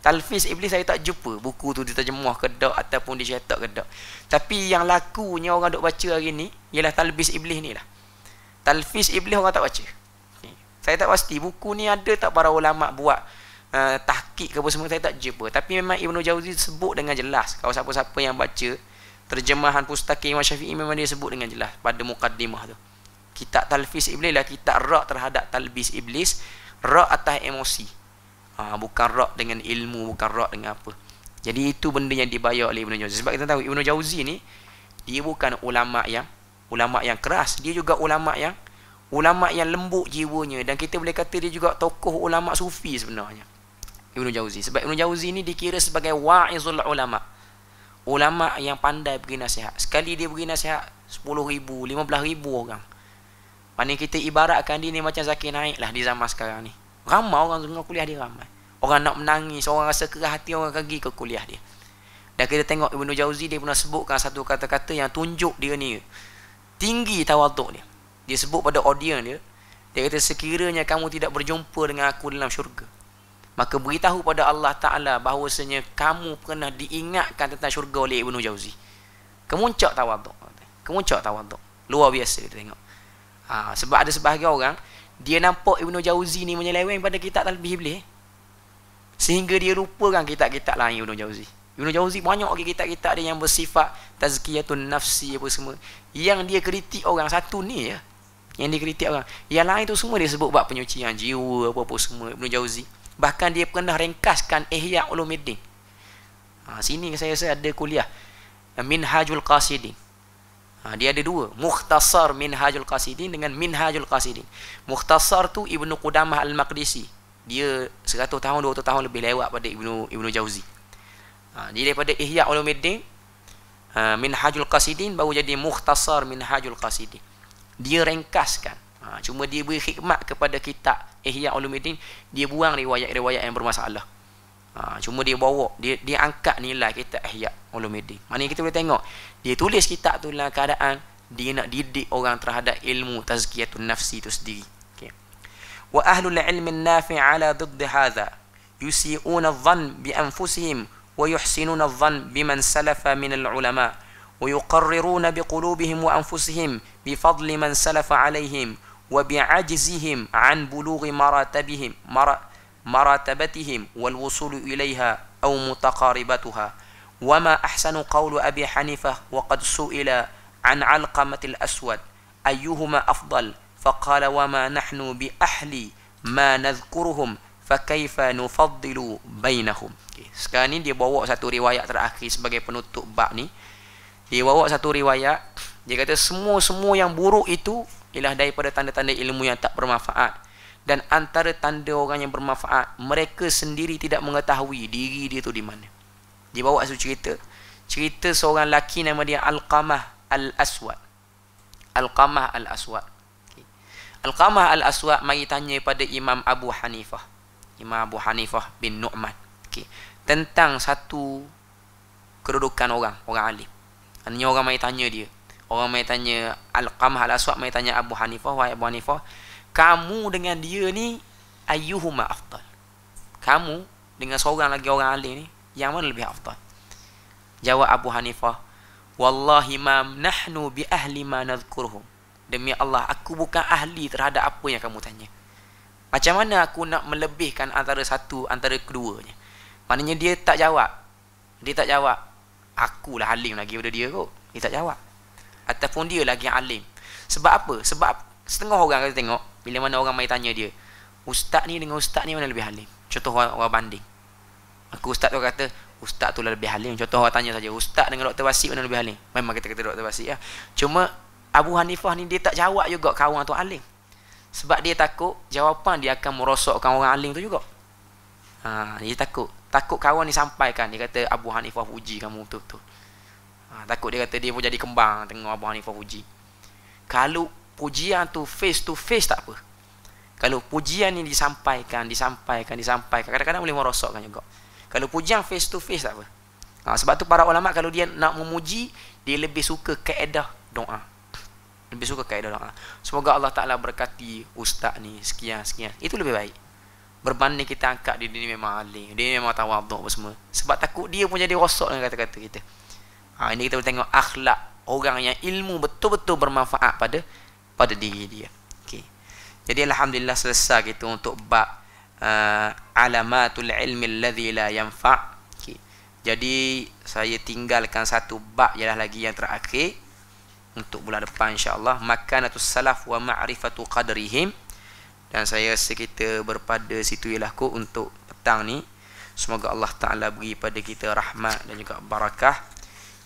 Talfiz Iblis saya tak jumpa buku tu diterjemah ke dak ataupun dicetak ke dak. Tapi yang lakunya orang dok baca hari ni ialah talbis Iblis ni lah. Talfiz Iblis orang tak baca saya tak pasti buku ni ada tak para ulama buat uh, tahqiq ke apa semua saya tak jumpa tapi memang Ibnu Jauzi sebut dengan jelas kalau siapa-siapa yang baca terjemahan pustaka Imam Syafi'i memang dia sebut dengan jelas pada mukaddimah tu kitab talfis iblis lah kitab rak terhadap talbis iblis rak atas emosi ha, bukan rak dengan ilmu bukan rak dengan apa jadi itu benda yang dibayar oleh Ibnu Jauzi sebab kita tahu Ibnu Jauzi ni dia bukan ulama yang ulama yang keras dia juga ulama yang ulama yang lembut jiwanya dan kita boleh kata dia juga tokoh ulama sufi sebenarnya Ibnu Jauzi sebab Ibnu Jauzi ni dikira sebagai waizul ulama ulama yang pandai beri nasihat sekali dia beri nasihat 10000 ribu orang Mana kita ibaratkan dia ni macam Zakir Naik lah di zaman sekarang ni ramai orang dengar kuliah dia ramai orang nak menangis orang rasa kerah hati orang pergi ke kuliah dia dan kita tengok Ibnu Jauzi dia pernah sebutkan satu kata-kata yang tunjuk dia ni tinggi tawaduk dia dia sebut pada audien dia dia kata sekiranya kamu tidak berjumpa dengan aku dalam syurga maka beritahu pada Allah Ta'ala bahawasanya kamu pernah diingatkan tentang syurga oleh ibnu Jauzi kemuncak tawaduk kemuncak tawaduk luar biasa kita tengok ha, sebab ada sebahagian orang dia nampak ibnu Jauzi ni menyeleweng pada kitab Talbih Iblis eh. sehingga dia lupakan kitab-kitab lain ibnu Jauzi ibnu Jauzi banyak lagi kitab-kitab dia yang bersifat tazkiyatun nafsi apa semua yang dia kritik orang satu ni ya yang dikritik orang yang lain tu semua dia sebut buat penyucian jiwa apa-apa semua Ibn Jauzi bahkan dia pernah ringkaskan Ihya Ulumuddin ha, sini saya rasa ada kuliah Minhajul Qasidin ha, dia ada dua Mukhtasar Minhajul Qasidin dengan Minhajul Qasidin Mukhtasar tu Ibnu Qudamah Al-Maqdisi dia 100 tahun 200 tahun lebih lewat pada Ibnu Ibnu Jauzi ha, jadi daripada Ihya Ulumuddin Uh, Minhajul Qasidin baru jadi Mukhtasar Minhajul Qasidin dia ringkaskan ha, cuma dia beri hikmat kepada kita Ihya Ulumuddin dia buang riwayat-riwayat yang bermasalah ha, cuma dia bawa dia dia angkat nilai kita Ihya Ulumuddin Mana kita boleh tengok dia tulis kitab tu dalam keadaan dia nak didik orang terhadap ilmu tazkiyatun nafsi itu sendiri okay. wa ahlul ilmin nafi ala dhuddi hadha yusi'una dhan bi anfusihim wa yuhsinuna dhan biman salafa minal ulama' ويقررون بقلوبهم وأنفسهم بفضل من سلف عليهم وبعجزهم عن بلوغ مراتبهم مراتبتهم والوصول إليها أو متقاربتها وما أحسن قول أبي حنيفة وقد سئل عن علقمة الأسود أيهما أفضل فقال وما نحن باحل ما نذكرهم فكيف نفضل بينهم. Okay. Sekarang ni dia bawa satu riwayat terakhir sebagai penutup bab ni dia bawa satu riwayat dia kata semua-semua yang buruk itu ialah daripada tanda-tanda ilmu yang tak bermanfaat dan antara tanda orang yang bermanfaat mereka sendiri tidak mengetahui diri dia tu di mana dia bawa satu cerita cerita seorang lelaki nama dia Al-Qamah Al-Aswad Al-Qamah Al-Aswad Al-Qamah Al-Aswad mari tanya pada Imam Abu Hanifah Imam Abu Hanifah bin Nu'man okay. tentang satu kedudukan orang orang alim Tanya orang mai tanya dia. Orang mai tanya Al-Qamah Al-Aswad mai tanya Abu Hanifah, wahai Abu Hanifah, kamu dengan dia ni ayyuhuma afdal? Kamu dengan seorang lagi orang alim ni yang mana lebih afdal? Jawab Abu Hanifah, wallahi ma nahnu bi ahli ma nadhkuruhum. Demi Allah, aku bukan ahli terhadap apa yang kamu tanya. Macam mana aku nak melebihkan antara satu, antara keduanya? Maknanya dia tak jawab. Dia tak jawab akulah alim lagi pada dia kot. Dia tak jawab. Ataupun dia lagi yang alim. Sebab apa? Sebab setengah orang kata tengok bila mana orang mai tanya dia, ustaz ni dengan ustaz ni mana lebih alim? Contoh orang, orang banding. Aku ustaz tu kata Ustaz tu lah lebih halim Contoh orang tanya saja Ustaz dengan Dr. Basit mana lebih halim Memang kata-kata Dr. Basit ya. Lah. Cuma Abu Hanifah ni dia tak jawab juga Kawan tu alim Sebab dia takut Jawapan dia akan merosokkan orang alim tu juga ha, Dia takut takut kawan ni sampaikan dia kata Abu Hanifah uji kamu tu tu ha, takut dia kata dia pun jadi kembang tengok Abu Hanifah uji kalau pujian tu face to face tak apa kalau pujian ni disampaikan disampaikan disampaikan kadang-kadang boleh merosakkan juga kalau pujian face to face tak apa ha, sebab tu para ulama kalau dia nak memuji dia lebih suka kaedah doa lebih suka kaedah doa semoga Allah Ta'ala berkati ustaz ni sekian sekian itu lebih baik Berbanding kita angkat dia, dia ni memang alim Dia ni memang tawaduk apa semua Sebab takut dia pun jadi rosak dengan kata-kata kita ha, Ini kita boleh tengok akhlak Orang yang ilmu betul-betul bermanfaat pada Pada diri dia okay. Jadi Alhamdulillah selesai kita untuk bab uh, Alamatul ilmi alladhi la yanfa' okay. Jadi saya tinggalkan satu bab Ialah lagi yang terakhir Untuk bulan depan insyaAllah Makanatul salaf wa ma'rifatu qadrihim dan saya rasa kita berpada situ ialah kot untuk petang ni semoga Allah Ta'ala beri pada kita rahmat dan juga barakah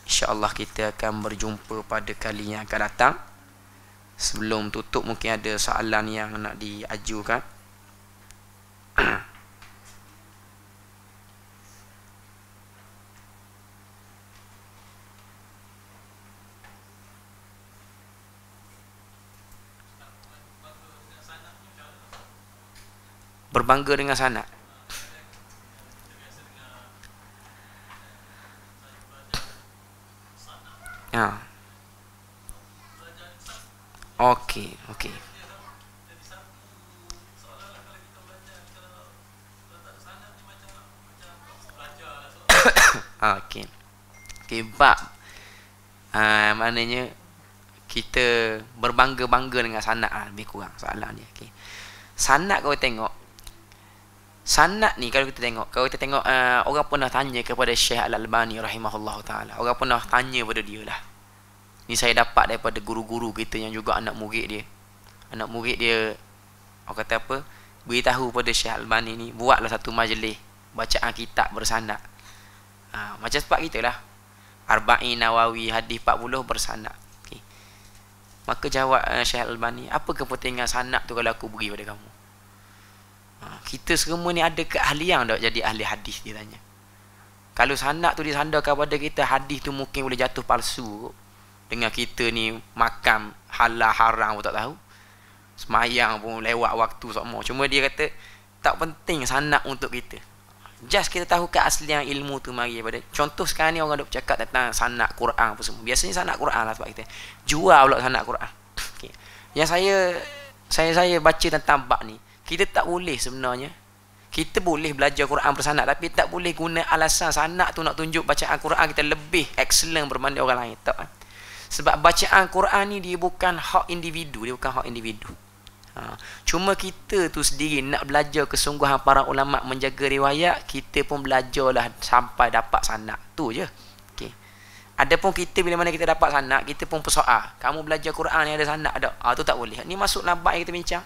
insyaAllah kita akan berjumpa pada kali yang akan datang sebelum tutup mungkin ada soalan yang nak diajukan berbangga dengan sanak ya okey okey okey okey bab Uh, maknanya kita berbangga-bangga dengan sanak lah, lebih kurang soalan ni. okay. sanak kau tengok sanad ni kalau kita tengok kalau kita tengok uh, orang pernah tanya kepada Syekh Al-Albani rahimahullah taala orang pernah tanya kepada dia lah ni saya dapat daripada guru-guru kita yang juga anak murid dia anak murid dia orang kata apa beritahu kepada Syekh Al-Albani ni buatlah satu majlis bacaan kitab bersanad uh, macam sebab kita lah Arba'i Nawawi hadis 40 bersanad okay. maka jawab uh, Syekh Al-Albani apa kepentingan sanad tu kalau aku beri pada kamu kita semua ni ada keahlian tak jadi ahli hadis dia tanya kalau sanak tu disandarkan pada kita hadis tu mungkin boleh jatuh palsu dengan kita ni makan halal haram pun tak tahu semayang pun lewat waktu semua cuma dia kata tak penting sanak untuk kita just kita tahu keaslian ilmu tu mari pada contoh sekarang ni orang duk cakap tentang sanak Quran apa semua biasanya sanak Quran lah sebab kita jual pula sanak Quran okay. yang saya saya saya baca tentang bab ni kita tak boleh sebenarnya kita boleh belajar Quran bersanak tapi tak boleh guna alasan sanak tu nak tunjuk bacaan Quran kita lebih excellent berbanding orang lain tak sebab bacaan Quran ni dia bukan hak individu dia bukan hak individu ha. cuma kita tu sendiri nak belajar kesungguhan para ulama menjaga riwayat kita pun belajarlah sampai dapat sanak tu je okey Adapun kita bila mana kita dapat sanak kita pun persoal kamu belajar Quran ni ada sanak ada ha, ah tu tak boleh ni masuk nabak yang kita bincang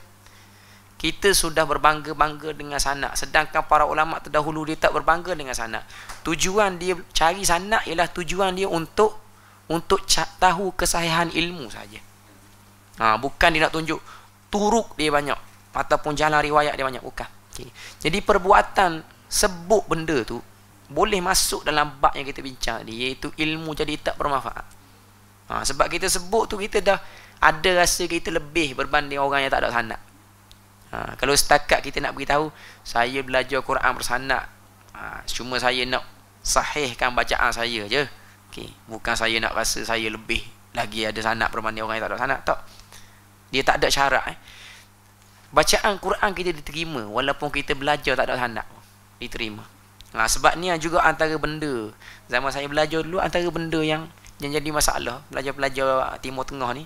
kita sudah berbangga-bangga dengan sanak sedangkan para ulama terdahulu dia tak berbangga dengan sanak tujuan dia cari sanak ialah tujuan dia untuk untuk tahu kesahihan ilmu saja ha, bukan dia nak tunjuk turuk dia banyak ataupun jalan riwayat dia banyak bukan okay. jadi perbuatan sebut benda tu boleh masuk dalam bab yang kita bincang ni iaitu ilmu jadi tak bermanfaat ha, sebab kita sebut tu kita dah ada rasa kita lebih berbanding orang yang tak ada sanak ha, kalau setakat kita nak beritahu saya belajar Quran bersanak ha, cuma saya nak sahihkan bacaan saya je okay. bukan saya nak rasa saya lebih lagi ada sanak berbanding orang yang tak ada sanak tak dia tak ada syarat eh. bacaan Quran kita diterima walaupun kita belajar tak ada sanak diterima ha, sebab ni juga antara benda zaman saya belajar dulu antara benda yang yang jadi masalah belajar-belajar timur tengah ni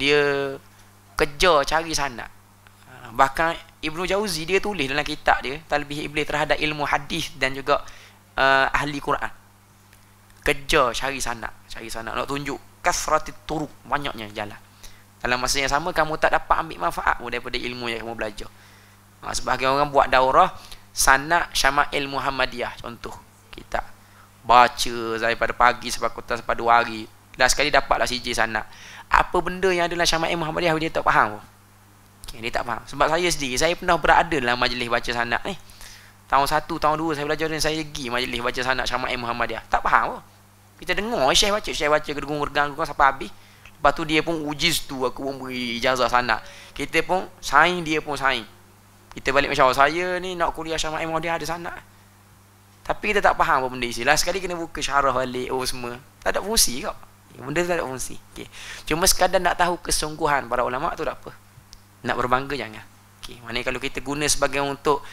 dia kejar cari sanak bahkan Ibnu Jauzi dia tulis dalam kitab dia talbih iblis terhadap ilmu hadis dan juga uh, ahli Quran kerja cari sana cari sana nak tunjuk kasratit turuk banyaknya jalan dalam masa yang sama kamu tak dapat ambil manfaat pun daripada ilmu yang kamu belajar uh, sebahagian orang buat daurah sana syama'il muhammadiyah contoh kita baca daripada pagi sampai kota sampai dua hari last sekali dapatlah CJ sana apa benda yang ada dalam syama'il muhammadiyah dia tak faham pun Okay, dia tak faham. Sebab saya sendiri, saya pernah berada dalam majlis baca sanak ni. Tahun satu tahun dua saya belajar dan saya pergi majlis baca sanak Syamai Muhammadiyah. Tak faham apa. Kita dengar Syekh baca, Syekh baca ke dengung regang sampai habis. Lepas tu dia pun ujiz tu aku pun beri ijazah sanak. Kita pun sain dia pun sain Kita balik macam saya ni nak kuliah Syamai Muhammadiyah ada sanak. Tapi kita tak faham apa benda isi. Last sekali kena buka syarah balik oh semua. Tak ada fungsi kau. Benda tu tak ada fungsi. Okay. Cuma sekadar nak tahu kesungguhan para ulama tu tak apa nak berbangga jangan okey maknanya kalau kita guna sebagai untuk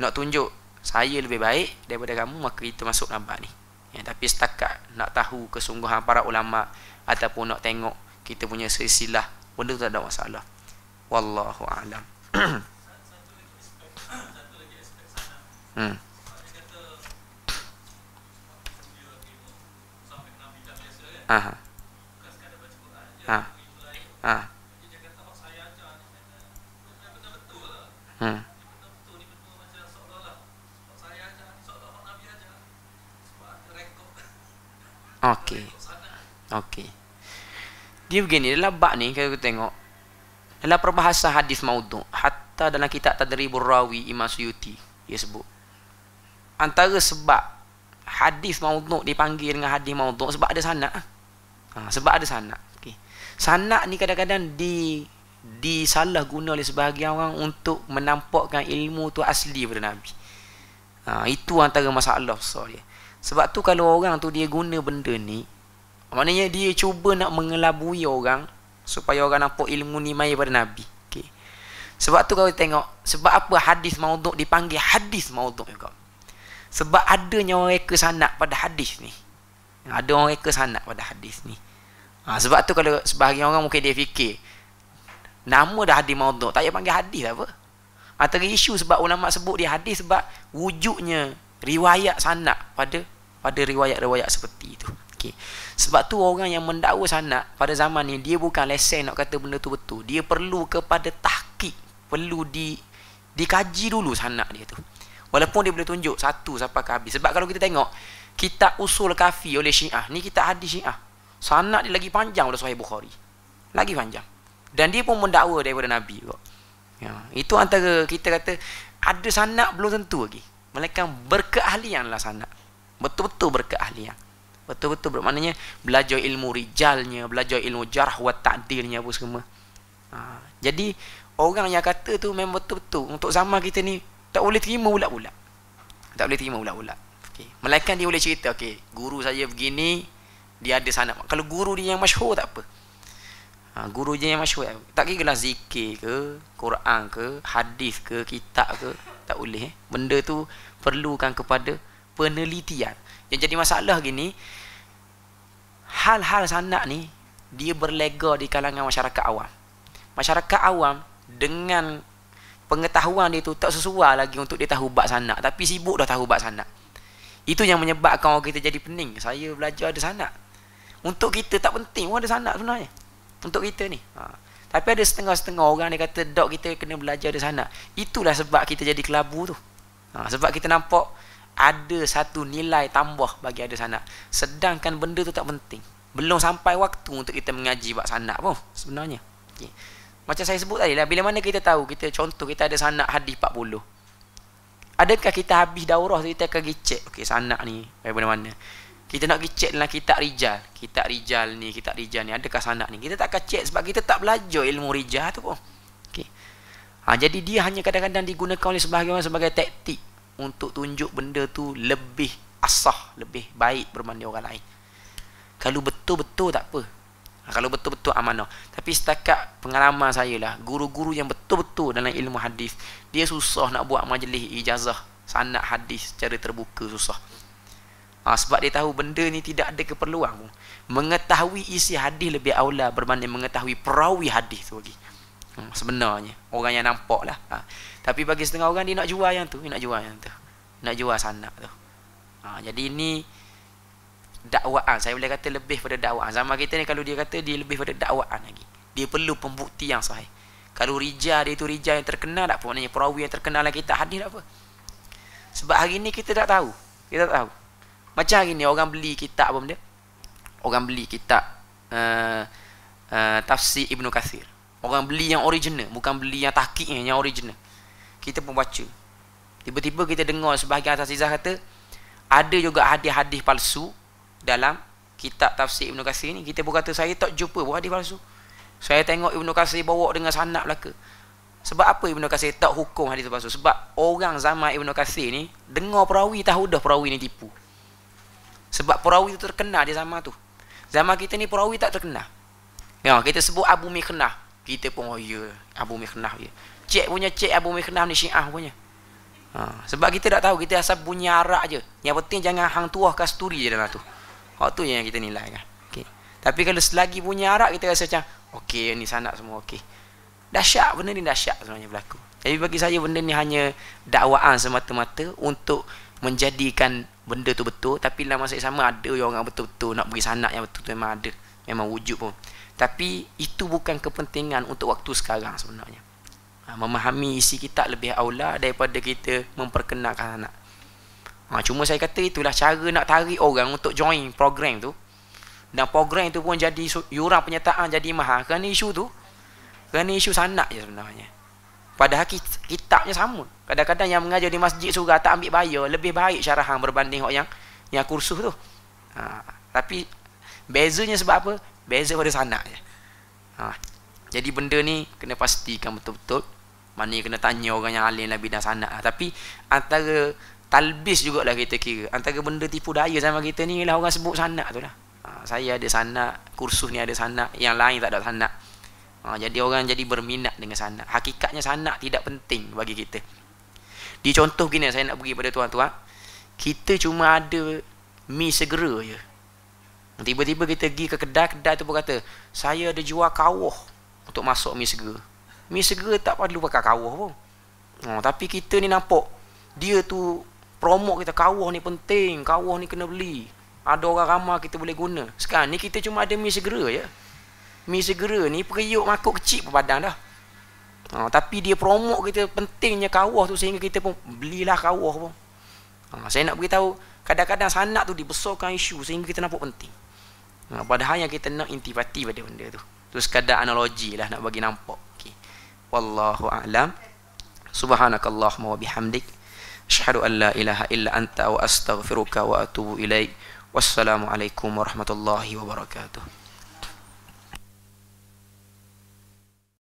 nak tunjuk saya lebih baik daripada kamu maka itu masuk dalam ni ya, tapi setakat nak tahu kesungguhan para ulama ataupun nak tengok kita punya silsilah benda tu tak ada masalah wallahu alam hmm Aha. Ha. Ha. Ha. Okey. Okey. Dia begini, dalam bab ni kalau kita tengok dalam perbahasan hadis maudhu hatta dalam kitab Tadribur Rawi Imam Suyuti dia sebut antara sebab hadis maudhu dipanggil dengan hadis maudhu sebab ada sanad. Ha, sebab ada sanad. Okey. Sanad ni kadang-kadang di disalah guna oleh sebahagian orang untuk menampakkan ilmu tu asli pada Nabi. Ha, itu antara masalah besar dia. Sebab tu kalau orang tu dia guna benda ni, maknanya dia cuba nak mengelabui orang supaya orang nampak ilmu ni mai pada Nabi. Okay. Sebab tu kalau tengok, sebab apa hadis maudhu' dipanggil hadis maudhu' juga. Sebab adanya orang reka sanak pada hadis ni. Ada orang reka sanak pada hadis ni. Ha, sebab tu kalau sebahagian orang mungkin dia fikir, Nama dah hadis maudhu. Tak payah panggil hadis lah apa. Antara isu sebab ulama sebut dia hadis sebab wujudnya riwayat sanak pada pada riwayat-riwayat seperti itu. Okay. Sebab tu orang yang mendakwa sanak pada zaman ni dia bukan lesen nak kata benda tu betul. Dia perlu kepada tahqiq, perlu di dikaji dulu sanak dia tu. Walaupun dia boleh tunjuk satu sampai ke habis. Sebab kalau kita tengok kita usul kafi oleh Syiah, ni kita hadis Syiah. Sanak dia lagi panjang oleh Sahih Bukhari. Lagi panjang dan dia pun mendakwa daripada nabi kok ya itu antara kita kata ada sanak belum tentu lagi melainkan lah sanak betul-betul berkeahlian betul-betul bermaknanya belajar ilmu rijalnya belajar ilmu jarh wa ta'dilnya apa semua ha. jadi orang yang kata tu memang betul-betul untuk zaman kita ni tak boleh terima pula-pula tak boleh terima pula-pula okay. melainkan dia boleh cerita okey guru saya begini dia ada sanak kalau guru dia yang masyhur tak apa ha, guru je yang masyhur ya. tak kira lah zikir ke Quran ke hadis ke kitab ke tak boleh eh. benda tu perlukan kepada penelitian yang jadi masalah gini hal-hal sanak ni dia berlega di kalangan masyarakat awam masyarakat awam dengan pengetahuan dia tu tak sesuai lagi untuk dia tahu bab sanak tapi sibuk dah tahu bab sanak itu yang menyebabkan orang kita jadi pening saya belajar ada sanak untuk kita tak penting pun ada sanak sebenarnya untuk kita ni. Ha. Tapi ada setengah-setengah orang dia kata dok kita kena belajar dari sana. Itulah sebab kita jadi kelabu tu. Ha. sebab kita nampak ada satu nilai tambah bagi ada sana. Sedangkan benda tu tak penting. Belum sampai waktu untuk kita mengaji bab sana pun sebenarnya. Okay. Macam saya sebut tadi lah bila mana kita tahu kita contoh kita ada sana hadis 40. Adakah kita habis daurah kita akan gecek okey sana ni bagaimana mana? kita nak pergi check dalam kitab Rijal kitab Rijal ni kitab Rijal ni adakah sanak ni kita tak akan check sebab kita tak belajar ilmu Rijal tu pun okay. ha, jadi dia hanya kadang-kadang digunakan oleh sebahagian orang sebagai taktik untuk tunjuk benda tu lebih asah lebih baik berbanding orang lain kalau betul-betul tak apa ha, kalau betul-betul amanah tapi setakat pengalaman saya lah guru-guru yang betul-betul dalam ilmu hadis dia susah nak buat majlis ijazah sanak hadis secara terbuka susah ha, sebab dia tahu benda ni tidak ada keperluan mengetahui isi hadis lebih aula berbanding mengetahui perawi hadis tu lagi hmm, sebenarnya orang yang nampak lah ha. tapi bagi setengah orang dia nak jual yang tu dia nak jual yang tu nak jual sanak tu ha, jadi ini dakwaan saya boleh kata lebih pada dakwaan zaman kita ni kalau dia kata dia lebih pada dakwaan lagi dia perlu pembukti yang sahih kalau rija dia tu rija yang terkenal tak pun maknanya perawi yang terkenal lagi tak hadis tak apa sebab hari ni kita tak tahu kita tak tahu macam hari ni orang beli kitab apa benda? Orang beli kitab uh, uh, tafsir Ibnu Kathir. Orang beli yang original, bukan beli yang tahqiqnya yang original. Kita pun baca. Tiba-tiba kita dengar sebahagian atas Izzah kata ada juga hadis-hadis palsu dalam kitab tafsir Ibnu Kathir ni. Kita pun kata saya tak jumpa pun hadis palsu. Saya tengok Ibnu Kathir bawa dengan sanak belaka. Sebab apa Ibnu Kathir tak hukum hadis palsu? Sebab orang zaman Ibnu Kathir ni dengar perawi tahu dah perawi ni tipu. Sebab perawi itu terkenal di zaman tu. Zaman kita ni perawi tak terkenal. Ya, kita sebut Abu Mikhnah. Kita pun, oh ya, Abu Mikhnah. Ya. Cek punya cek Abu Mikhnah ni syiah punya. Ha, sebab kita tak tahu, kita asal bunyi arak aje. Yang penting jangan hang tuah kasturi je dalam tu. Hak oh, tu yang kita nilai kan. Okay. Tapi kalau selagi bunyi arak, kita rasa macam, okey, ni sanak semua okey. Dahsyat, benda ni dahsyat sebenarnya berlaku. Jadi bagi saya benda ni hanya dakwaan semata-mata untuk menjadikan benda tu betul tapi dalam masa yang sama ada yang orang betul-betul nak bagi sanak yang betul-betul memang ada memang wujud pun tapi itu bukan kepentingan untuk waktu sekarang sebenarnya ha, memahami isi kitab lebih aula daripada kita memperkenalkan anak ha, cuma saya kata itulah cara nak tarik orang untuk join program tu dan program itu pun jadi yura penyataan jadi mahal kerana isu tu kerana isu sanak je sebenarnya Padahal kitabnya sama. Kadang-kadang yang mengajar di masjid surah tak ambil bayar, lebih baik syarahan berbanding yang yang kursus tu. Ha, tapi bezanya sebab apa? Beza pada sanak je. Ha, jadi benda ni kena pastikan betul-betul. Mana kena tanya orang yang alim lebih dan sanak. Ha, tapi antara talbis jugalah kita kira. Antara benda tipu daya sama kita ni ialah orang sebut sanak tu lah. Ha, saya ada sanak, kursus ni ada sanak, yang lain tak ada sanak ha, jadi orang jadi berminat dengan sanak hakikatnya sanak tidak penting bagi kita di contoh gini saya nak bagi pada tuan-tuan kita cuma ada mi segera je tiba-tiba kita pergi ke kedai kedai tu pun kata saya ada jual kawah untuk masuk mi segera mi segera tak perlu pakai kawah pun ha, tapi kita ni nampak dia tu promote kita kawah ni penting kawah ni kena beli ada orang ramah kita boleh guna sekarang ni kita cuma ada mi segera je ya? Mi segera ni periuk makuk kecil pun padang dah. Ha, tapi dia promok kita pentingnya kawah tu sehingga kita pun belilah kawah pun. Ha, saya nak beritahu kadang-kadang sanak tu dibesarkan isu sehingga kita nampak penting. Ha, padahal yang kita nak intipati pada benda tu. Tu sekadar analogi lah nak bagi nampak. Okay. Wallahu a'lam. Subhanakallah wa bihamdik. Asyhadu an la ilaha illa anta wa astaghfiruka wa atubu ilaik. Wassalamualaikum warahmatullahi wabarakatuh.